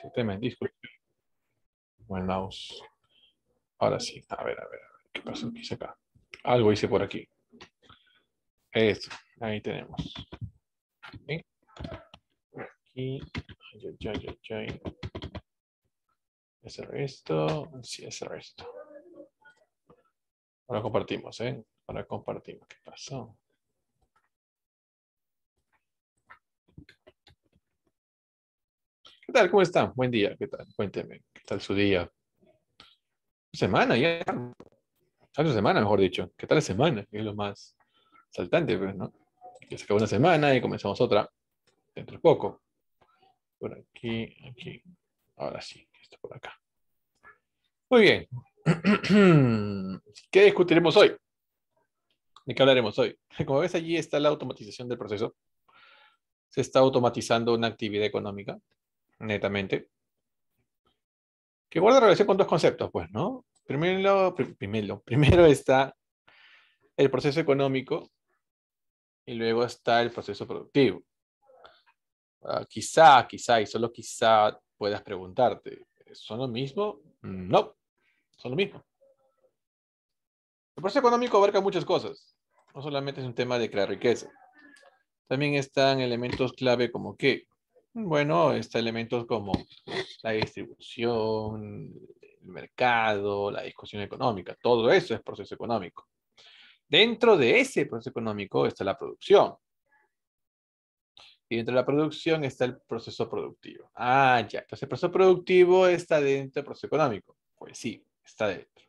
Sistema bueno Ahora sí, a ver, a ver, a ver. ¿Qué pasó? acá? Algo hice por aquí. Esto, ahí tenemos. ¿Sí? Aquí. Ay, ay, ay, resto Sí, ese resto. Ahora compartimos, ¿eh? Ahora compartimos. ¿Qué pasó? ¿Qué tal? ¿Cómo están? Buen día. ¿Qué tal? Cuénteme. ¿Qué tal su día? Semana ya. Otra semana, mejor dicho. ¿Qué tal la semana? es lo más saltante, pues, ¿no? Ya se acabó una semana y comenzamos otra dentro de poco. Por aquí, aquí. Ahora sí, esto por acá. Muy bien. ¿Qué discutiremos hoy? ¿De qué hablaremos hoy? Como ves, allí está la automatización del proceso. Se está automatizando una actividad económica netamente, que guarda relación con dos conceptos, pues, ¿no? Primero, primero, primero está el proceso económico y luego está el proceso productivo. Ah, quizá, quizá y solo quizá puedas preguntarte, ¿son lo mismo? No, son lo mismo. El proceso económico abarca muchas cosas, no solamente es un tema de crear riqueza. También están elementos clave como que bueno, está elementos como la distribución, el mercado, la discusión económica, todo eso es proceso económico. Dentro de ese proceso económico está la producción. Y dentro de la producción está el proceso productivo. Ah, ya. Entonces el proceso productivo está dentro del proceso económico. Pues sí, está dentro.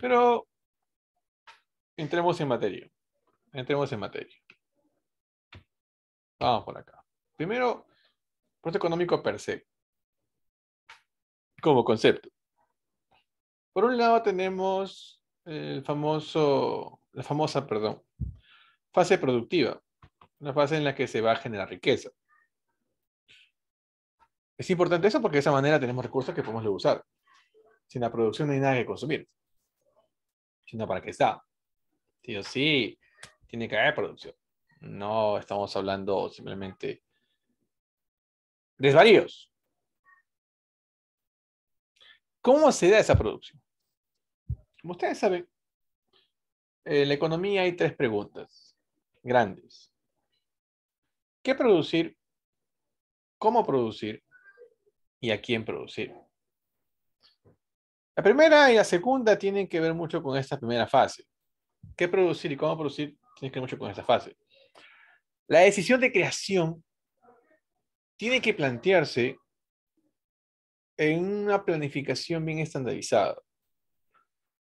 Pero entremos en materia. Entremos en materia. Vamos por acá. Primero, puesto económico per se, como concepto. Por un lado tenemos el famoso, la famosa, perdón, fase productiva, Una fase en la que se va a generar riqueza. Es importante eso porque de esa manera tenemos recursos que podemos usar. Sin la producción no hay nada que consumir. Sino para qué está. Sí o sí, tiene que haber producción. No estamos hablando simplemente desvaríos. ¿Cómo se da esa producción? Como ustedes saben, en la economía hay tres preguntas grandes. ¿Qué producir? ¿Cómo producir? ¿Y a quién producir? La primera y la segunda tienen que ver mucho con esta primera fase. ¿Qué producir y cómo producir? Tiene que ver mucho con esta fase. La decisión de creación tiene que plantearse en una planificación bien estandarizada.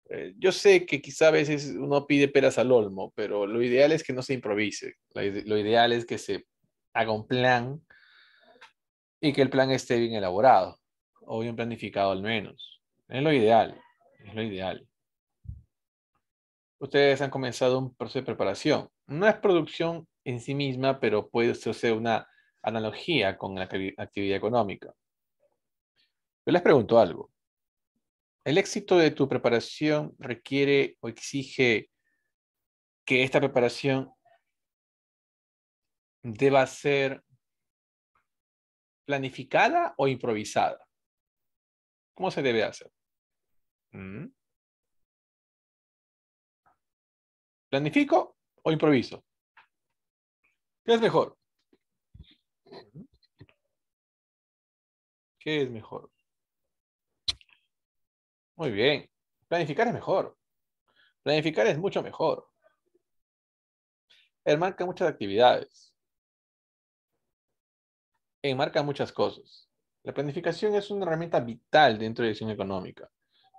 Eh, yo sé que quizá a veces uno pide peras al olmo, pero lo ideal es que no se improvise. Lo, ideal es que se haga un plan y que el plan esté bien elaborado o bien planificado al menos. Es lo ideal, es lo ideal. Ustedes han comenzado un proceso de preparación. No es producción en sí misma, pero puede ser una analogía con la actividad económica. Yo les pregunto algo. ¿El éxito de tu preparación requiere o exige que esta preparación deba ser planificada o improvisada? ¿Cómo se debe hacer? Mm. ¿Planifico o improviso? ¿Qué es mejor? ¿Qué es mejor? Muy bien. Planificar es mejor. Planificar es mucho mejor. Enmarca muchas actividades. Enmarca muchas cosas. La planificación es una herramienta vital dentro de la decisión económica.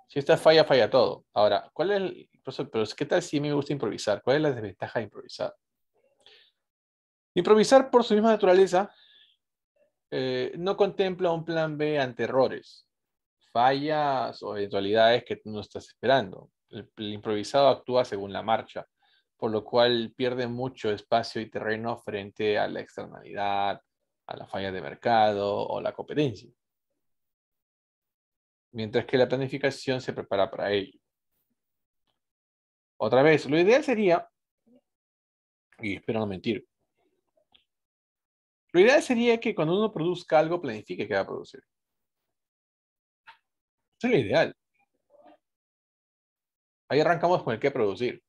Si esta falla, falla todo. Ahora, ¿cuál es el, pero qué tal si a mí me gusta improvisar? ¿Cuál es la desventaja de improvisar? Improvisar por su misma naturaleza eh, no contempla un plan B ante errores, fallas o eventualidades que no estás esperando. El, el, improvisado actúa según la marcha, por lo cual pierde mucho espacio y terreno frente a la externalidad, a la falla de mercado o la competencia. Mientras que la planificación se prepara para ello. Otra vez, lo ideal sería, y espero no mentir, lo ideal sería que cuando uno produzca algo, planifique qué va a producir. Eso es lo ideal. Ahí arrancamos con el qué producir.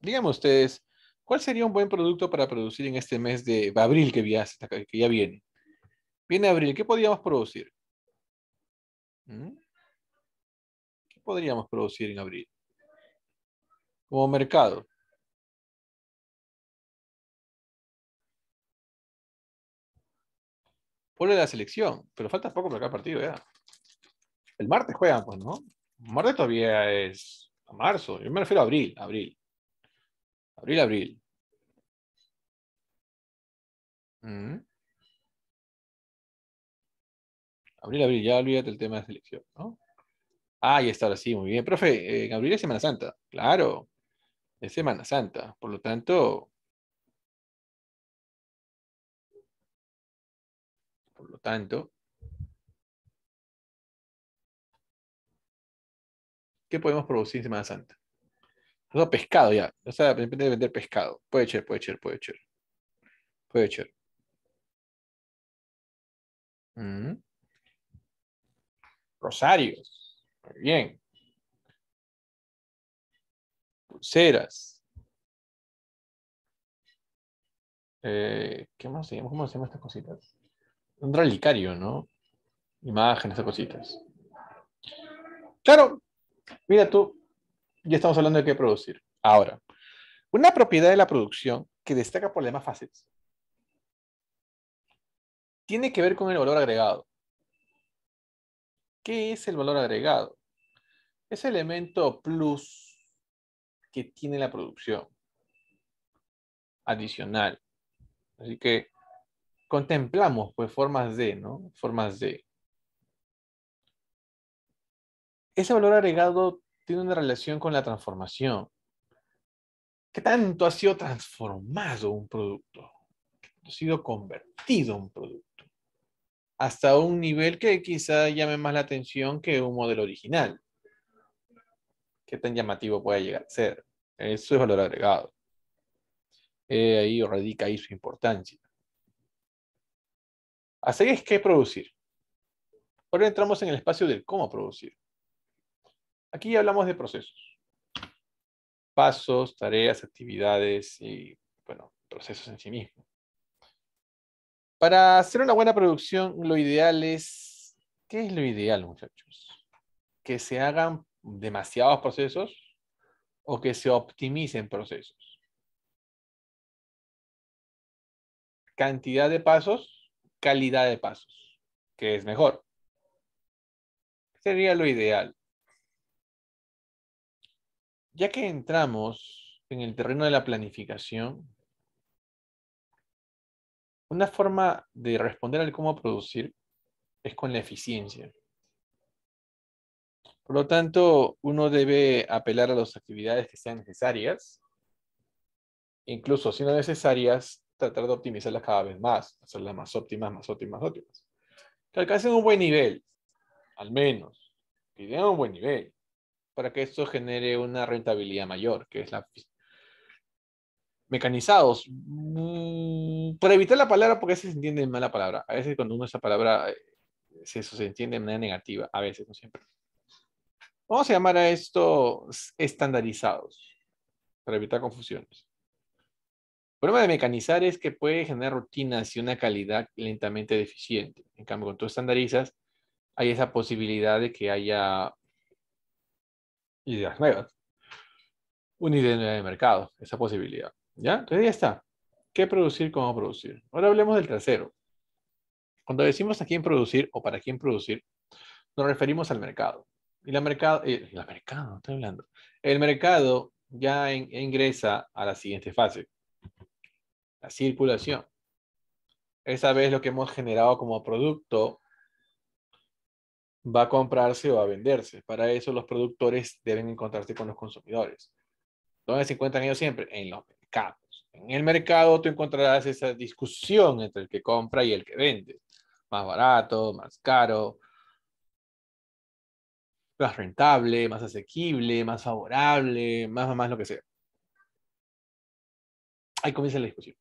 Díganme ustedes, ¿cuál sería un buen producto para producir en este mes de abril que ya, viene? Viene abril, ¿qué podríamos producir? ¿Mm? ¿Qué podríamos producir en abril? Como mercado. vuelve la selección, pero falta poco para cada partido ya. El martes juegan, pues, ¿no? Martes todavía es a marzo, yo me refiero a abril, abril. Abril, abril. Mm. Abril, abril, ya olvídate el tema de selección, ¿no? Ah, ya está, ahora sí, muy bien. Profe, en eh, abril es Semana Santa. Claro, es Semana Santa. Por lo tanto, tanto, ¿qué podemos producir en Semana Santa? pescado ya. O sea, de vender pescado. Puede echar, puede echar, puede echar. Puede echar. Mm. Rosarios. Muy bien. Pulseras. Eh, ¿Qué más hacemos ¿Cómo hacemos estas cositas? un relicario, ¿no? Imágenes o cositas. Claro, mira tú, ya estamos hablando de qué producir. Ahora, una propiedad de la producción que destaca por las demás fases tiene que ver con el valor agregado. ¿Qué es el valor agregado? el elemento plus que tiene la producción adicional. Así que contemplamos pues formas de, ¿no? Formas de. Ese valor agregado tiene una relación con la transformación. ¿Qué tanto ha sido transformado un producto? Ha sido convertido un producto. Hasta un nivel que quizá llame más la atención que un modelo original. ¿Qué tan llamativo puede llegar a ser? Eso es valor agregado. ahí radica ahí su importancia. Así es qué producir. Ahora entramos en el espacio del cómo producir. Aquí hablamos de procesos. Pasos, tareas, actividades y, bueno, procesos en sí mismos. Para hacer una buena producción, lo ideal es... ¿Qué es lo ideal, muchachos? Que se hagan demasiados procesos o que se optimicen procesos. Cantidad de pasos calidad de pasos, que es mejor. Sería lo ideal. Ya que entramos en el terreno de la planificación, una forma de responder al cómo producir es con la eficiencia. Por lo tanto, uno debe apelar a las actividades que sean necesarias, incluso si no necesarias, tratar de optimizarlas cada vez más, hacerlas más óptimas, más óptimas, óptimas. Que alcancen un buen nivel, al menos, que tengan un buen nivel, para que esto genere una rentabilidad mayor, que es la... Mecanizados, mm, para evitar la palabra, porque a veces se entiende mal la palabra, a veces cuando uno esa palabra, eh, eso se entiende de manera negativa, a veces, no siempre. Vamos a llamar a esto estandarizados, para evitar confusiones. El problema de mecanizar es que puede generar rutinas y una calidad lentamente deficiente. En cambio, cuando tú estandarizas, hay esa posibilidad de que haya ideas nuevas. Una idea nueva de mercado, esa posibilidad. ¿Ya? Entonces ya está. ¿Qué producir? ¿Cómo producir? Ahora hablemos del tercero. Cuando decimos a quién producir o para quién producir, nos referimos al mercado. Y la mercado, el eh, mercado, estoy hablando. El mercado ya ingresa a la siguiente fase la circulación. Esa vez lo que hemos generado como producto va a comprarse o a venderse. Para eso los productores deben encontrarse con los consumidores. ¿Dónde se encuentran ellos siempre? En los mercados. En el mercado tú encontrarás esa discusión entre el que compra y el que vende. Más barato, más caro, más rentable, más asequible, más favorable, más, más, lo que sea. Ahí comienza la discusión.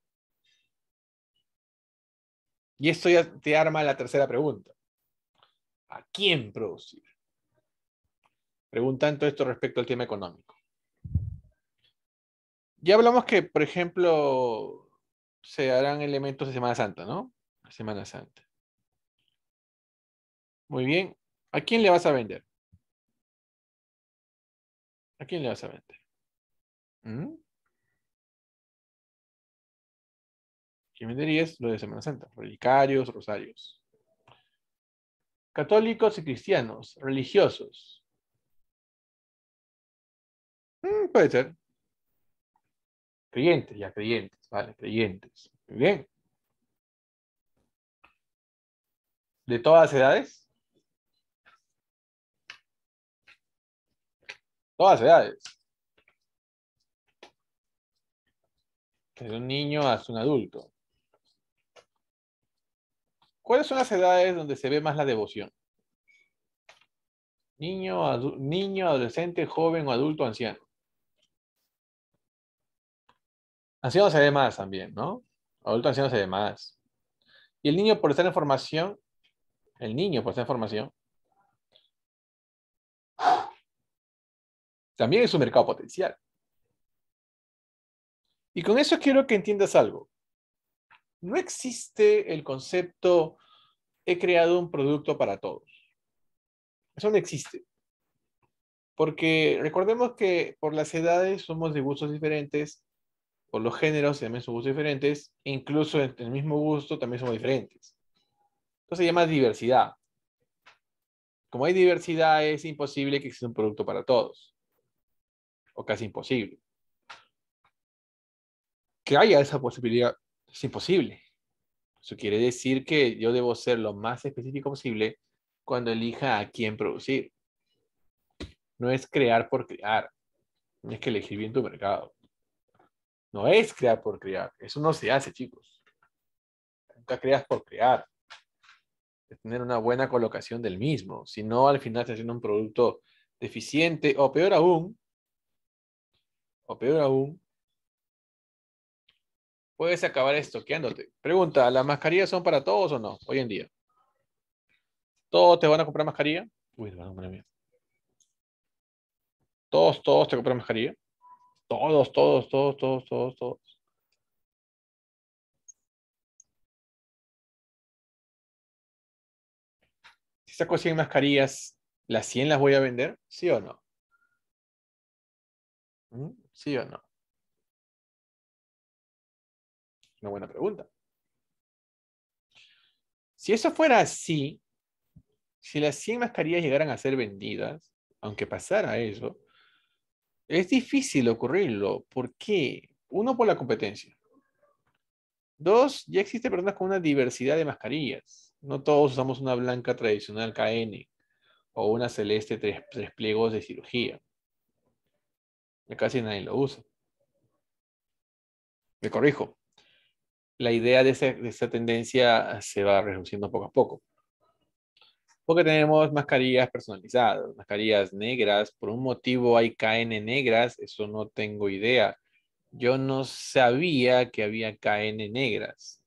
Y esto ya te arma la tercera pregunta. ¿A quién producir? Preguntando esto respecto al tema económico. Ya hablamos que, por ejemplo, se harán elementos de Semana Santa, ¿no? Semana Santa. Muy bien. ¿A quién le vas a vender? ¿A quién le vas a vender? ¿Mm? dirías? lo de Semana Santa, relicarios, rosarios. Católicos y cristianos, religiosos. Mm, puede ser. Creyentes, ya creyentes, vale, creyentes. Muy bien. ¿De todas edades? Todas edades. Desde un niño hasta un adulto. ¿Cuáles son las edades donde se ve más la devoción? Niño, niño adolescente, joven o adulto, anciano. Anciano se ve más también, ¿no? Adulto anciano se ve más. Y el niño por estar en formación, el niño por estar en formación, también es un mercado potencial. Y con eso quiero que entiendas algo no existe el concepto he creado un producto para todos. Eso no existe. Porque recordemos que por las edades somos de gustos diferentes, por los géneros también somos gustos diferentes, e incluso en el mismo gusto también somos diferentes. Entonces se llama diversidad. Como hay diversidad, es imposible que exista un producto para todos. O casi imposible. Que haya esa posibilidad es imposible. Eso quiere decir que yo debo ser lo más específico posible cuando elija a quién producir. No es crear por crear. es que elegir bien tu mercado. No es crear por crear. Eso no se hace, chicos. Nunca creas por crear. tener una buena colocación del mismo. Si no, al final estás haciendo un producto deficiente o peor aún, o peor aún, puedes acabar esto, quedándote. Pregunta, ¿las mascarillas son para todos o no hoy en día? ¿Todos te van a comprar mascarilla? Uy, van a comprar mía. ¿Todos, todos te compran mascarilla? Todos, todos, todos, todos, todos, todos. Si saco 100 mascarillas, ¿las 100 las voy a vender? ¿Sí o no? ¿Mm? ¿Sí o no? Una buena pregunta. Si eso fuera así, si las 100 mascarillas llegaran a ser vendidas, aunque pasara eso, es difícil ocurrirlo. ¿Por qué? Uno, por la competencia. Dos, ya existe personas con una diversidad de mascarillas. No todos usamos una blanca tradicional KN o una celeste tres, tres pliegos de cirugía. Casi nadie lo usa. Me corrijo la idea de, esa tendencia se va reduciendo poco a poco. Porque tenemos mascarillas personalizadas, mascarillas negras, por un motivo hay KN negras, eso no tengo idea. Yo no sabía que había KN negras.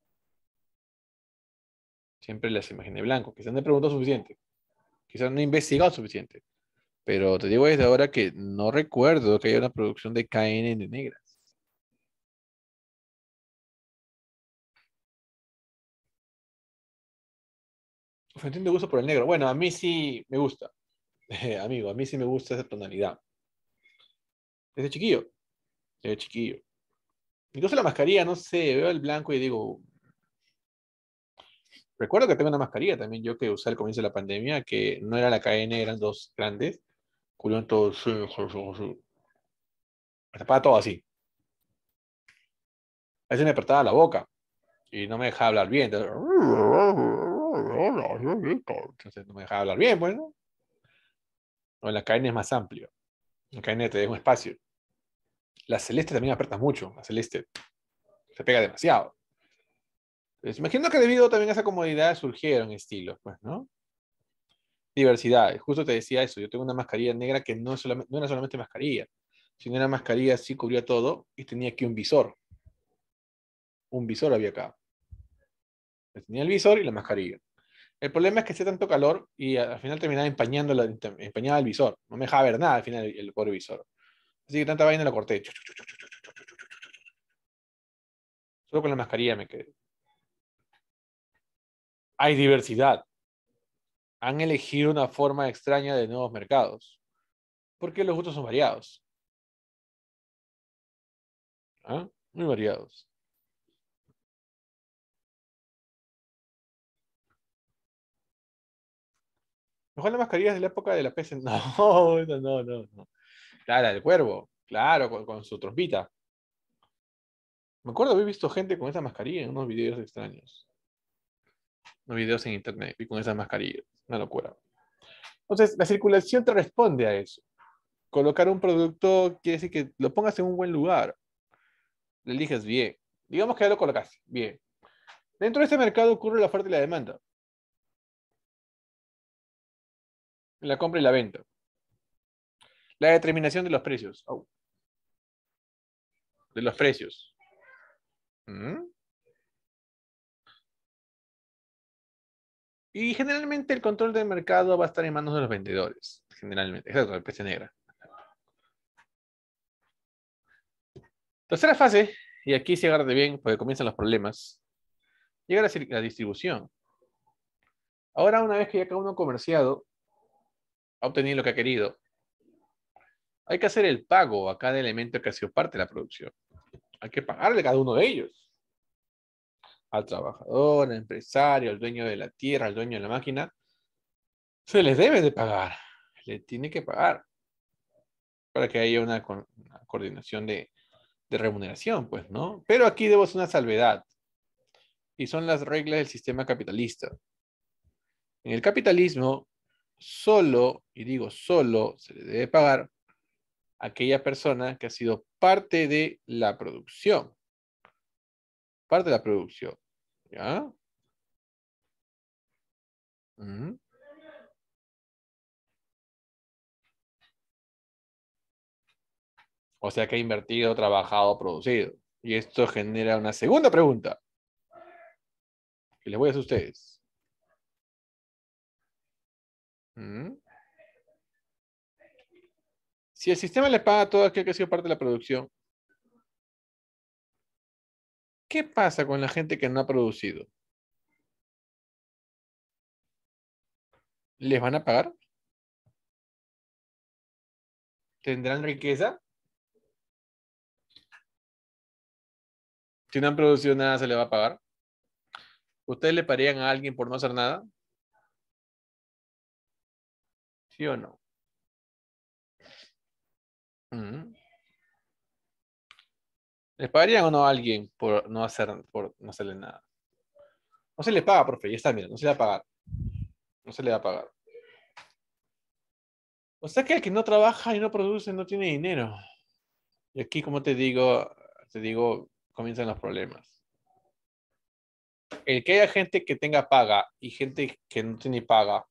Siempre las imaginé blanco. Quizás no he preguntado suficiente. Quizás no he investigado suficiente. Pero te digo desde ahora que no recuerdo que haya una producción de KN negras. Entiendo gusto por el negro. Bueno, a mí sí me gusta. amigo, a mí sí me gusta esa tonalidad. Desde chiquillo. Desde chiquillo. Entonces la mascarilla, no sé, veo el blanco y digo. Recuerdo que tengo una mascarilla también, yo que usé al comienzo de la pandemia, que no era la KN, eran dos grandes. en todo. Me tapaba todo así. A veces me apretaba la boca y no me dejaba hablar bien. Entonces... Entonces no me dejaba hablar bien, bueno. O la cadena es más amplio. la cadena te deja un espacio. La celeste también aprieta mucho. La celeste se pega demasiado. Pues, imagino que debido también a esa comodidad surgieron estilos, pues, ¿no? Diversidad. Justo te decía eso. Yo tengo una mascarilla negra que no, era solamente mascarilla, sino era mascarilla, sí cubría todo y tenía aquí un visor. Un visor había acá. Tenía el visor y la mascarilla. El problema es que hacía tanto calor y al final terminaba empañando el visor. No me dejaba ver nada al final el, pobre visor. Así que tanta vaina la corté. Solo con la mascarilla me quedé. Hay diversidad. Han elegido una forma extraña de nuevos mercados. Porque los gustos son variados. ¿Ah? Muy variados. Mejor las mascarillas de la época de la peste. No, no, no, no. Claro, el cuervo. Claro, con, su trompita. Me acuerdo haber visto gente con esa mascarilla en unos videos extraños. Unos videos en internet y con esas mascarillas. Una locura. Entonces, la circulación te responde a eso. Colocar un producto quiere decir que lo pongas en un buen lugar. Le eliges bien. Digamos que ya lo colocaste bien. Dentro de ese mercado ocurre la oferta y la demanda. la compra y la venta. La determinación de los precios. Oh. De los precios. Mm. Y generalmente el control del mercado va a estar en manos de los vendedores. Generalmente. Exacto, la peste negra. Tercera fase, y aquí se agarra bien porque comienzan los problemas. Llega a la distribución. Ahora, una vez que ya cada uno ha comerciado, obtenido lo que ha querido. Hay que hacer el pago a cada elemento que ha sido parte de la producción. Hay que pagarle a cada uno de ellos. Al trabajador, al empresario, al dueño de la tierra, al dueño de la máquina. Se les debe de pagar. Le tiene que pagar. Para que haya una, coordinación de, de remuneración, pues, ¿no? Pero aquí debo una salvedad. Y son las reglas del sistema capitalista. En el capitalismo, solo, y digo solo, se le debe pagar a aquella persona que ha sido parte de la producción. Parte de la producción. ¿Ya? O sea que ha invertido, trabajado, producido. Y esto genera una segunda pregunta que les voy a hacer a ustedes. Si el sistema le paga todo aquel que ha sido parte de la producción, ¿qué pasa con la gente que no ha producido? ¿Les van a pagar? ¿Tendrán riqueza? Si no han producido nada, ¿se le va a pagar? ¿Ustedes le parían a alguien por no hacer nada? ¿Sí o no? Mm. ¿Les pagarían o no a alguien por no, hacer, por no hacerle nada? No se le paga, profe, ya está, mira, no se le va a pagar. No se le va a pagar. O sea que el que no trabaja y no produce no tiene dinero. Y aquí, como te digo, te digo, comienzan los problemas. El que haya gente que tenga paga y gente que no tiene paga,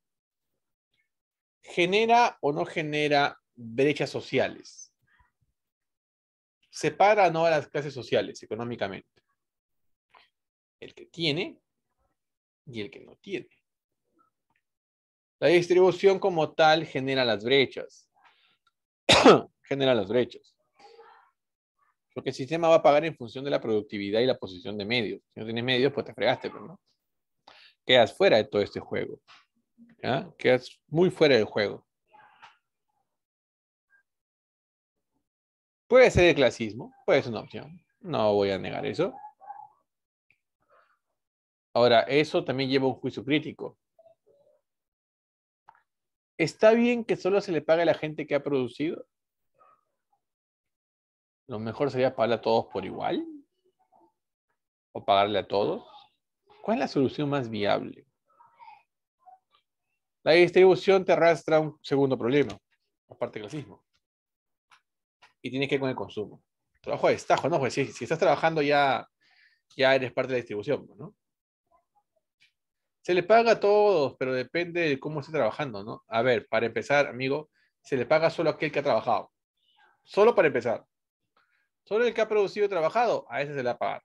¿Genera o no genera brechas sociales? ¿Separa o no a las clases sociales económicamente? El que tiene y el que no tiene. La distribución como tal genera las brechas. genera las brechas. Porque el sistema va a pagar en función de la productividad y la posición de medios. Si no tienes medios, pues te fregaste, pero no. Quedas fuera de todo este juego. ¿ya? ¿ah? muy fuera del juego. Puede ser el clasismo, puede ser una opción. No voy a negar eso. Ahora, eso también lleva un juicio crítico. ¿Está bien que solo se le pague a la gente que ha producido? Lo mejor sería pagarle a todos por igual. O pagarle a todos. ¿Cuál es la solución más viable? La distribución te arrastra un segundo problema, aparte del clasismo. Y tiene que ver con el consumo. Trabajo de destajo, ¿no? Pues si, estás trabajando ya, ya eres parte de la distribución, ¿no? Se le paga a todos, pero depende de cómo esté trabajando, ¿no? A ver, para empezar, amigo, se le paga solo a aquel que ha trabajado. Solo para empezar. Solo el que ha producido y trabajado, a ese se le va a pagar.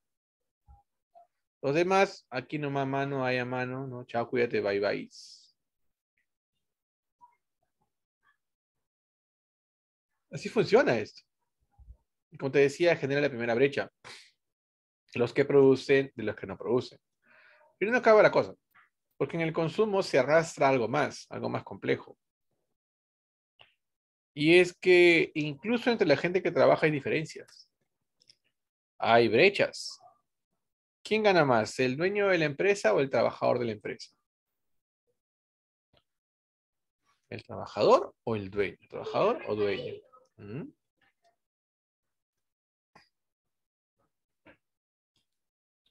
Los demás, aquí nomás mano, hay a mano, ¿no? Chao, cuídate, bye bye. Así funciona esto. Como te decía, genera la primera brecha. Los que producen de los que no producen. Pero no acaba la cosa, porque en el consumo se arrastra algo más, algo más complejo. Y es que incluso entre la gente que trabaja hay diferencias. Hay brechas. ¿Quién gana más, el dueño de la empresa o el trabajador de la empresa? ¿El trabajador o el dueño? ¿Trabajador o dueño? En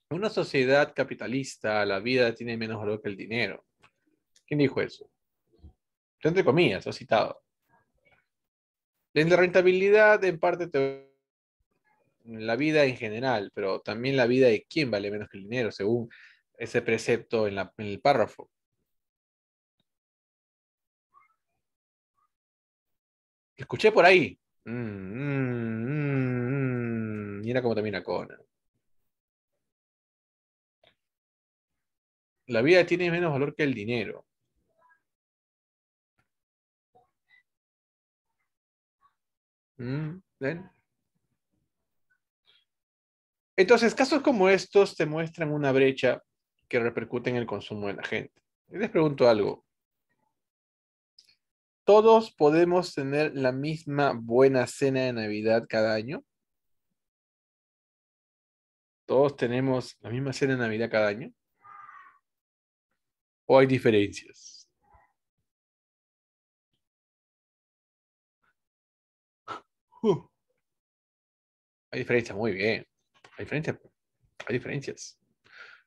Una sociedad capitalista, la vida tiene menos valor que el dinero. ¿Quién dijo eso? Entre comillas, ha citado. La rentabilidad en parte te... La vida en general, pero también la vida de quién vale menos que el dinero, según ese precepto en el párrafo. Escuché por ahí. Y era como también a La vida tiene menos valor que el dinero. Mm, Entonces, casos como estos te muestran una brecha que repercute en el consumo de la gente. Les pregunto algo todos podemos tener la misma buena cena de Navidad cada año. Todos tenemos la misma cena de Navidad cada año. ¿O hay diferencias? Hay diferencias, muy bien. Hay diferencias. Hay diferencias.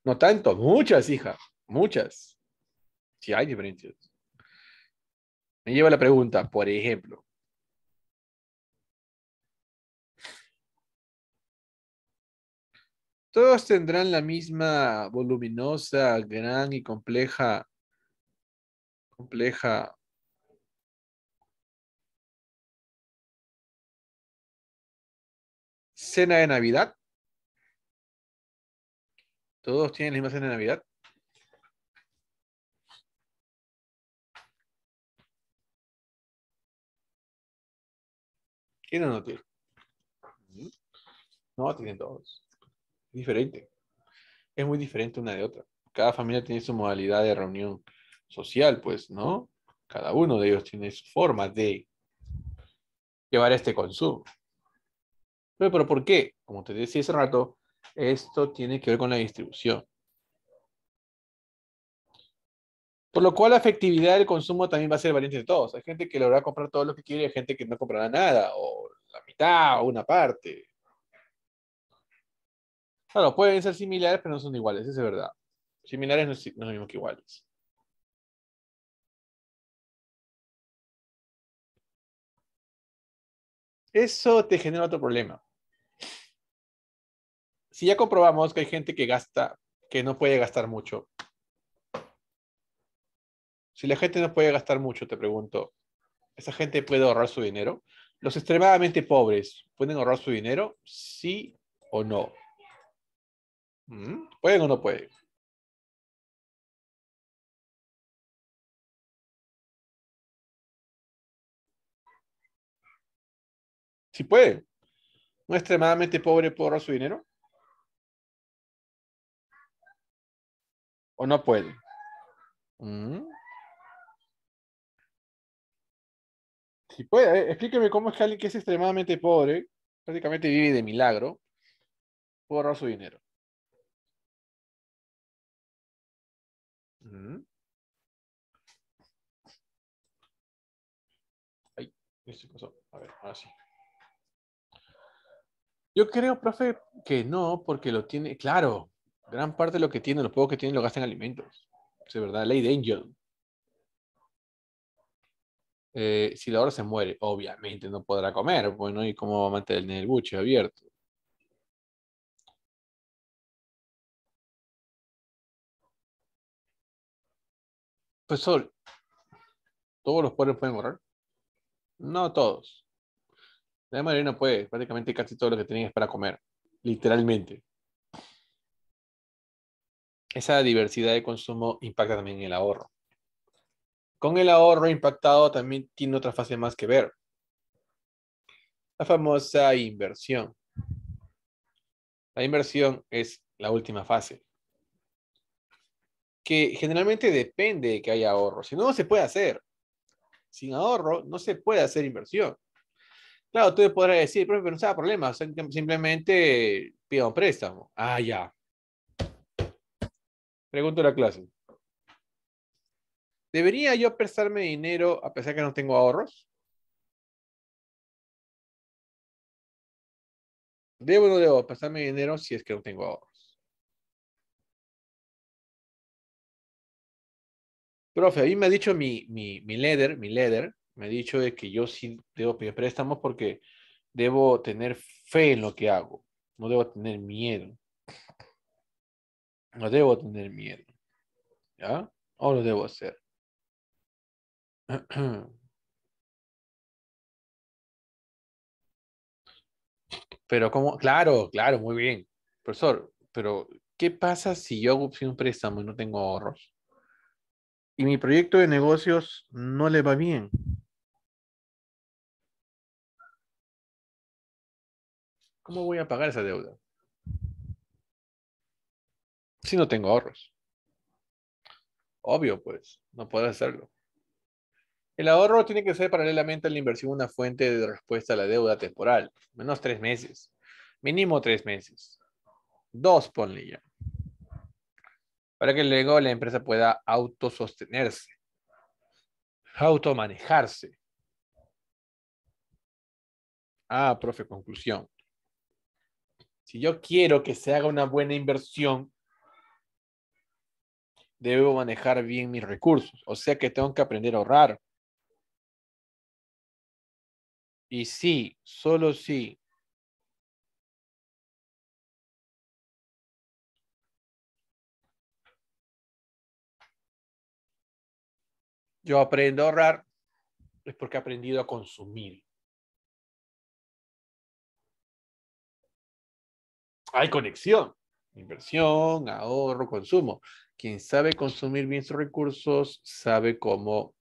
No tanto, muchas, hija. Muchas. Sí, hay diferencias. Me lleva la pregunta, por ejemplo. Todos tendrán la misma voluminosa, gran y compleja, compleja cena de Navidad. Todos tienen la misma cena de Navidad. Quién no tiene? No, tienen todos. Diferente. Es muy diferente una de otra. Cada familia tiene su modalidad de reunión social, pues, ¿no? Cada uno de ellos tiene su forma de llevar este consumo. Pero, ¿por qué? Como te decía hace rato, esto tiene que ver con la distribución. Por lo cual la efectividad del consumo también va a ser valiente de todos. Hay gente que logrará comprar todo lo que quiere y hay gente que no comprará nada, o la mitad, o una parte. Claro, pueden ser similares, pero no son iguales, eso es verdad. Similares no son no lo mismo que iguales. Eso te genera otro problema. Si ya comprobamos que hay gente que gasta, que no puede gastar mucho, si la gente no puede gastar mucho, te pregunto, ¿esa gente puede ahorrar su dinero? ¿Los extremadamente pobres pueden ahorrar su dinero? ¿Sí o no? Mm, ¿Pueden o no pueden? Si sí pueden. ¿Un extremadamente pobre puede ahorrar su dinero? ¿O no puede? Mm. Si puede, eh, explíqueme cómo es que alguien que es extremadamente pobre, prácticamente vive de milagro, puede ahorrar su dinero. Mm. Ay, A ver, Yo creo, profe, que no, porque lo tiene, claro, gran parte de lo que tiene, los poco que tienen lo gastan en alimentos. Es verdad, ley de Angel. Eh, si la hora se muere, obviamente no podrá comer, bueno, pues, ¿y cómo va a mantener el buche abierto? Pues ¿todos los pueblos pueden morir. No todos. La mayoría no puede, prácticamente casi todo lo que tienen para comer, literalmente. Esa diversidad de consumo impacta también en el ahorro. Con el ahorro impactado también tiene otra fase más que ver. La famosa inversión. La inversión es la última fase. Que generalmente depende de que haya ahorro. Si no, no se puede hacer. Sin ahorro no se puede hacer inversión. Claro, tú podrás decir, pero no sea problema, simplemente pida un préstamo. Ah, ya. Pregunto a la clase. ¿Debería yo prestarme dinero a pesar que no tengo ahorros? ¿Debo o no debo prestarme dinero si es que no tengo ahorros? Profe, a mí me ha dicho mi, mi, mi líder, mi me ha dicho de que yo sí debo pedir préstamos porque debo tener fe en lo que hago. No debo tener miedo. No debo tener miedo. ¿Ya? O lo debo hacer. Pero como, claro, claro, muy bien. Profesor, pero ¿qué pasa si yo hago un préstamo y no tengo ahorros? Y mi proyecto de negocios no le va bien. ¿Cómo voy a pagar esa deuda? Si no tengo ahorros. Obvio, pues, no puedo hacerlo. El ahorro tiene que ser paralelamente a la inversión una fuente de respuesta a la deuda temporal. Menos tres meses. Mínimo tres meses. Dos, ponle ya. Para que luego la empresa pueda autosostenerse. Automanejarse. Ah, profe, conclusión. Si yo quiero que se haga una buena inversión, debo manejar bien mis recursos. O sea que tengo que aprender a ahorrar. Y sí, solo sí. Yo aprendo a ahorrar es porque he aprendido a consumir. Hay conexión, inversión, ahorro, consumo. Quien sabe consumir bien sus recursos sabe cómo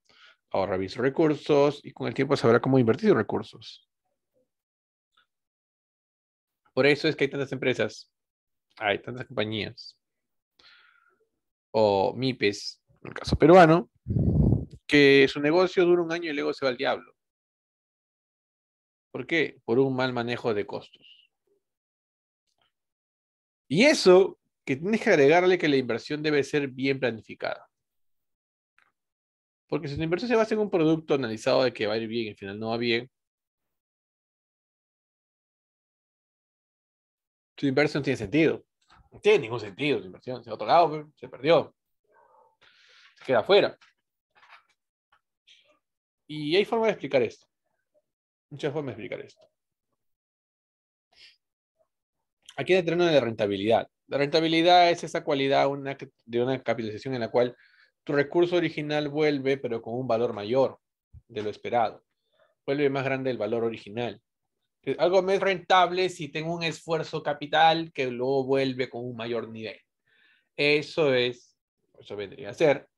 ahorra mis recursos y con el tiempo sabrá cómo invertir sus recursos. Por eso es que hay tantas empresas, hay tantas compañías o MIPES, en el caso peruano, que su negocio dura un año y luego se va al diablo. ¿Por qué? Por un mal manejo de costos. Y eso que tienes que agregarle que la inversión debe ser bien planificada. Porque si tu inversión se basa en un producto analizado de que va a ir bien y al final no va bien, tu inversión tiene sentido. No tiene ningún sentido tu inversión. Se ha otorgado, pues, se perdió. Se queda afuera. Y hay formas de explicar esto. Muchas formas de explicar esto. Aquí hay el terreno de la rentabilidad. La rentabilidad es esa cualidad de una capitalización en la cual tu recurso original vuelve, pero con un valor mayor de lo esperado. Vuelve más grande el valor original. Algo más rentable si tengo un esfuerzo capital que luego vuelve con un mayor nivel. Eso es, eso vendría a ser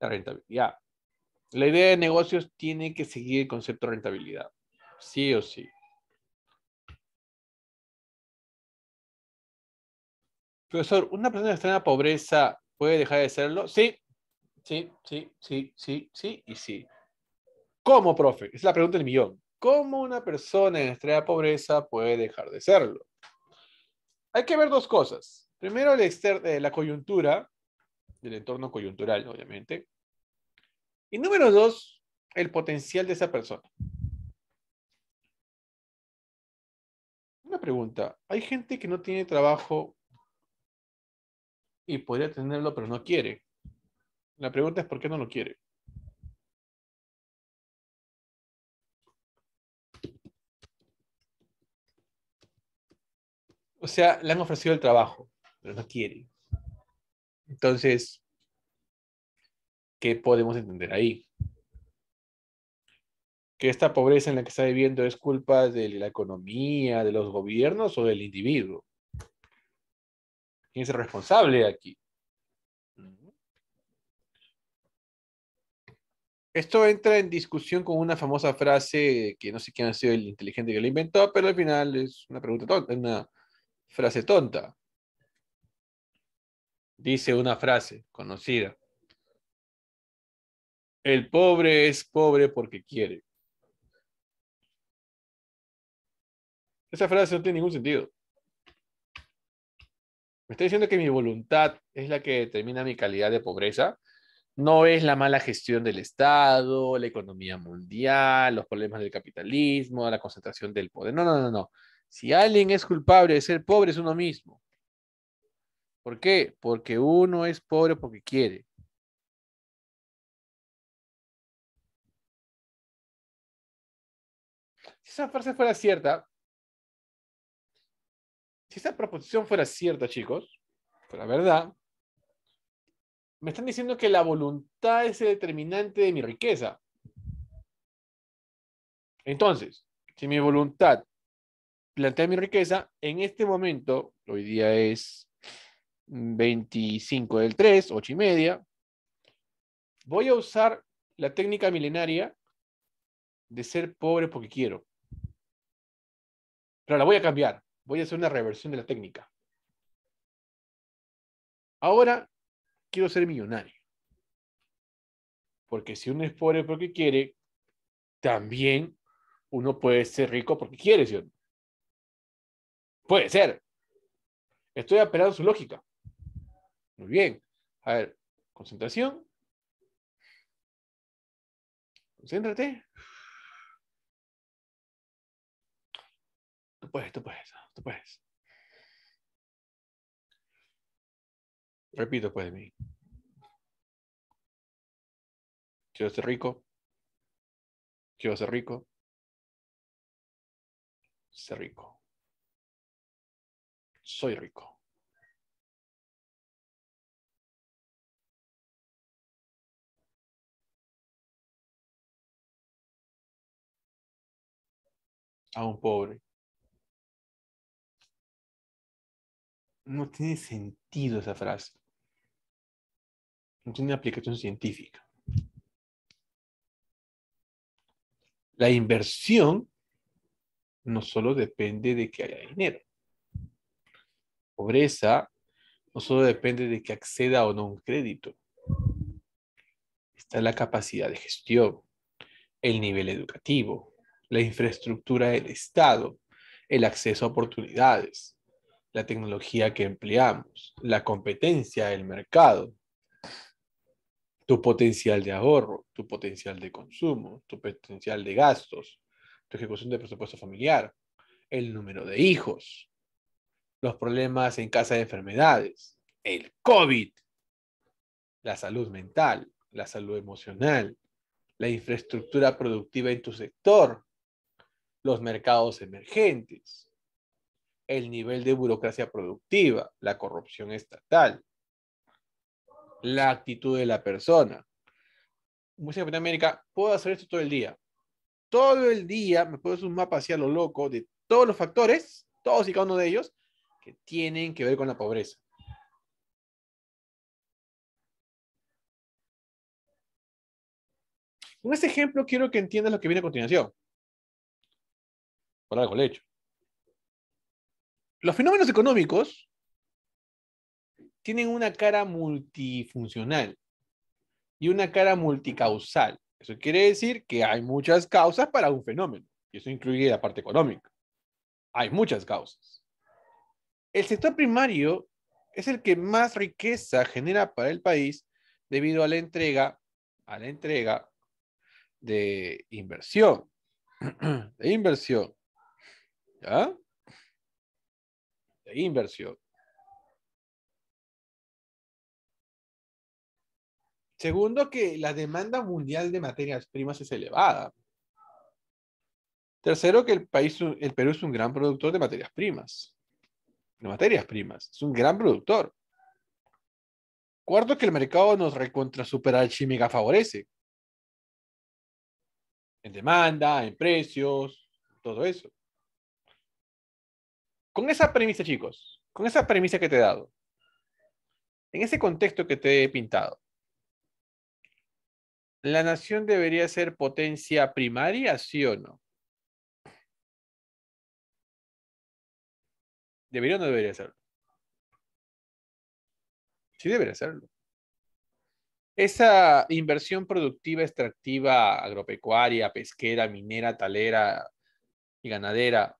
la rentabilidad. La idea de negocios tiene que seguir el concepto de rentabilidad, sí o sí. Profesor, una persona que está en la pobreza ¿Puede dejar de serlo? Sí, sí, sí, sí, sí, sí y sí. ¿Cómo, profe? Es la pregunta del millón. ¿Cómo una persona en extrema pobreza puede dejar de serlo? Hay que ver dos cosas. Primero, el eh, la coyuntura, del entorno coyuntural, obviamente. Y número dos, el potencial de esa persona. Una pregunta. Hay gente que no tiene trabajo y podría tenerlo, pero no quiere. La pregunta es por qué no lo quiere. O sea, le han ofrecido el trabajo, pero no quiere. Entonces, ¿qué podemos entender ahí? que esta pobreza en la que está viviendo es culpa de la economía, de los gobiernos o del individuo. ¿Quién es el responsable aquí? Esto entra en discusión con una famosa frase que no sé quién ha sido el inteligente que la inventó, pero al final es una pregunta tonta, una frase tonta. Dice una frase conocida. El pobre es pobre porque quiere. Esa frase no tiene ningún sentido. Me estoy diciendo que mi voluntad es la que determina mi calidad de pobreza. No es la mala gestión del Estado, la economía mundial, los problemas del capitalismo, la concentración del poder. No, no, no, no. Si alguien es culpable de ser pobre es uno mismo. ¿Por qué? Porque uno es pobre porque quiere. Si esa frase fuera cierta, si esa proposición fuera cierta, chicos, la verdad, me están diciendo que la voluntad es el determinante de mi riqueza. Entonces, si mi voluntad plantea mi riqueza, en este momento, hoy día es 25 del 3, 8 y media, voy a usar la técnica milenaria de ser pobre porque quiero. Pero la voy a cambiar voy a hacer una reversión de la técnica. Ahora quiero ser millonario. Porque si uno es pobre porque quiere, también uno puede ser rico porque quiere, Puede ser. Estoy apelando a su lógica. Muy bien. A ver, concentración. Concéntrate. Tú puedes, tú puedes pues. Repito, pues, mí. Quiero ser rico. Quiero ser rico. Ser rico. Soy rico. un pobre. no tiene sentido esa frase. No tiene aplicación científica. La inversión no solo depende de que haya dinero. Pobreza no solo depende de que acceda o no a un crédito. Está la capacidad de gestión, el nivel educativo, la infraestructura del Estado, el acceso a oportunidades, la tecnología que empleamos, la competencia del mercado, tu potencial de ahorro, tu potencial de consumo, tu potencial de gastos, tu ejecución de presupuesto familiar, el número de hijos, los problemas en casa de enfermedades, el COVID, la salud mental, la salud emocional, la infraestructura productiva en tu sector, los mercados emergentes, el nivel de burocracia productiva, la corrupción estatal, la actitud de la persona. Música de América, puedo hacer esto todo el día. Todo el día me puedo hacer un mapa hacia lo loco de todos los factores, todos y cada uno de ellos, que tienen que ver con la pobreza. Con este ejemplo quiero que entiendas lo que viene a continuación. Por algo le he hecho los fenómenos económicos tienen una cara multifuncional y una cara multicausal. Eso quiere decir que hay muchas causas para un fenómeno, y eso incluye la parte económica. Hay muchas causas. El sector primario es el que más riqueza genera para el país debido a la entrega, a la entrega de inversión, de inversión. ¿Ya? inversión. Segundo, que la demanda mundial de materias primas es elevada. Tercero, que el, país, el Perú es un gran productor de materias primas. De materias primas, es un gran productor. Cuarto, que el mercado nos recontra superalchimiga favorece. En demanda, en precios, todo eso con esa premisa, chicos, con esa premisa que te he dado, en ese contexto que te he pintado, ¿la nación debería ser potencia primaria, sí o no? ¿Debería o no debería serlo? Sí debería serlo. Esa inversión productiva, extractiva, agropecuaria, pesquera, minera, talera y ganadera,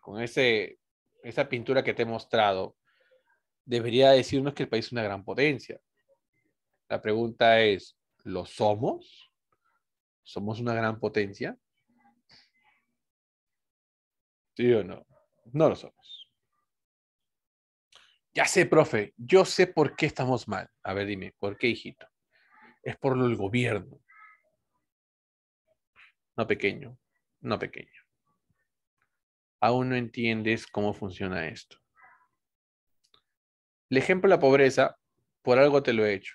con ese esa pintura que te he mostrado, debería decirnos que el país es una gran potencia. La pregunta es, ¿lo somos? ¿Somos una gran potencia? ¿Sí o no? No lo somos. Ya sé, profe, yo sé por qué estamos mal. A ver, dime, ¿por qué, hijito? Es por el gobierno. No pequeño, no pequeño aún no entiendes cómo funciona esto. El ejemplo de la pobreza, por algo te lo he hecho.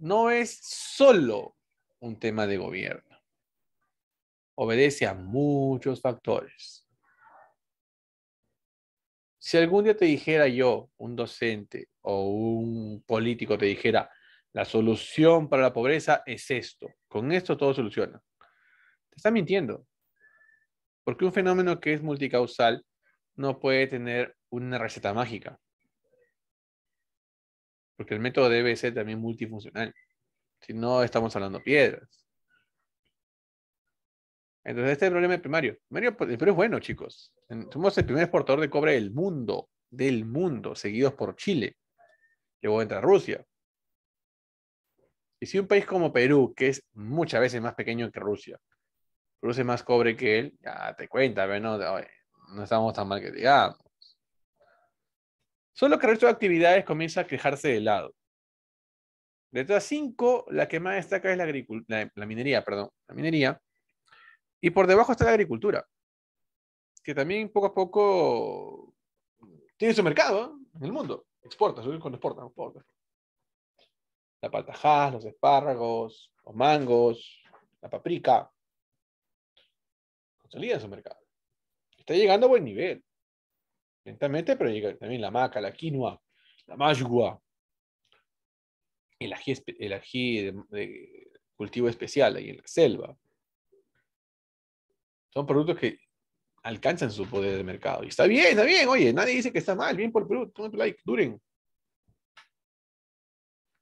No es solo un tema de gobierno. Obedece a muchos factores. Si algún día te dijera yo, un docente o un político te dijera, la solución para la pobreza es esto, con esto todo soluciona. Te está mintiendo. Porque un fenómeno que es multicausal no puede tener una receta mágica. Porque el método debe ser también multifuncional. Si no, estamos hablando piedras. Entonces, este es el problema primario. Pero pues, el es bueno, chicos. Somos el primer exportador de cobre del mundo. Del mundo, seguidos por Chile. Luego entra Rusia. Y si un país como Perú, que es muchas veces más pequeño que Rusia, produce más cobre que él, ya te cuenta, no, estamos tan mal que digamos. Solo que el resto de actividades comienza a quejarse de lado. De todas cinco, la que más destaca es la, minería, perdón, la minería. Y por debajo está la agricultura, que también poco a poco tiene su mercado ¿eh? en el mundo. Exporta, cuando exporta, exporta. La patajás, los espárragos, los mangos, la paprika salida su mercado. Está llegando a buen nivel. Lentamente, pero llega también la maca, la quinoa, la majgua. el ají, de, cultivo especial ahí en la selva. Son productos que alcanzan su poder de mercado. Y está bien, está bien, oye, nadie dice que está mal, bien por Perú, like, duren.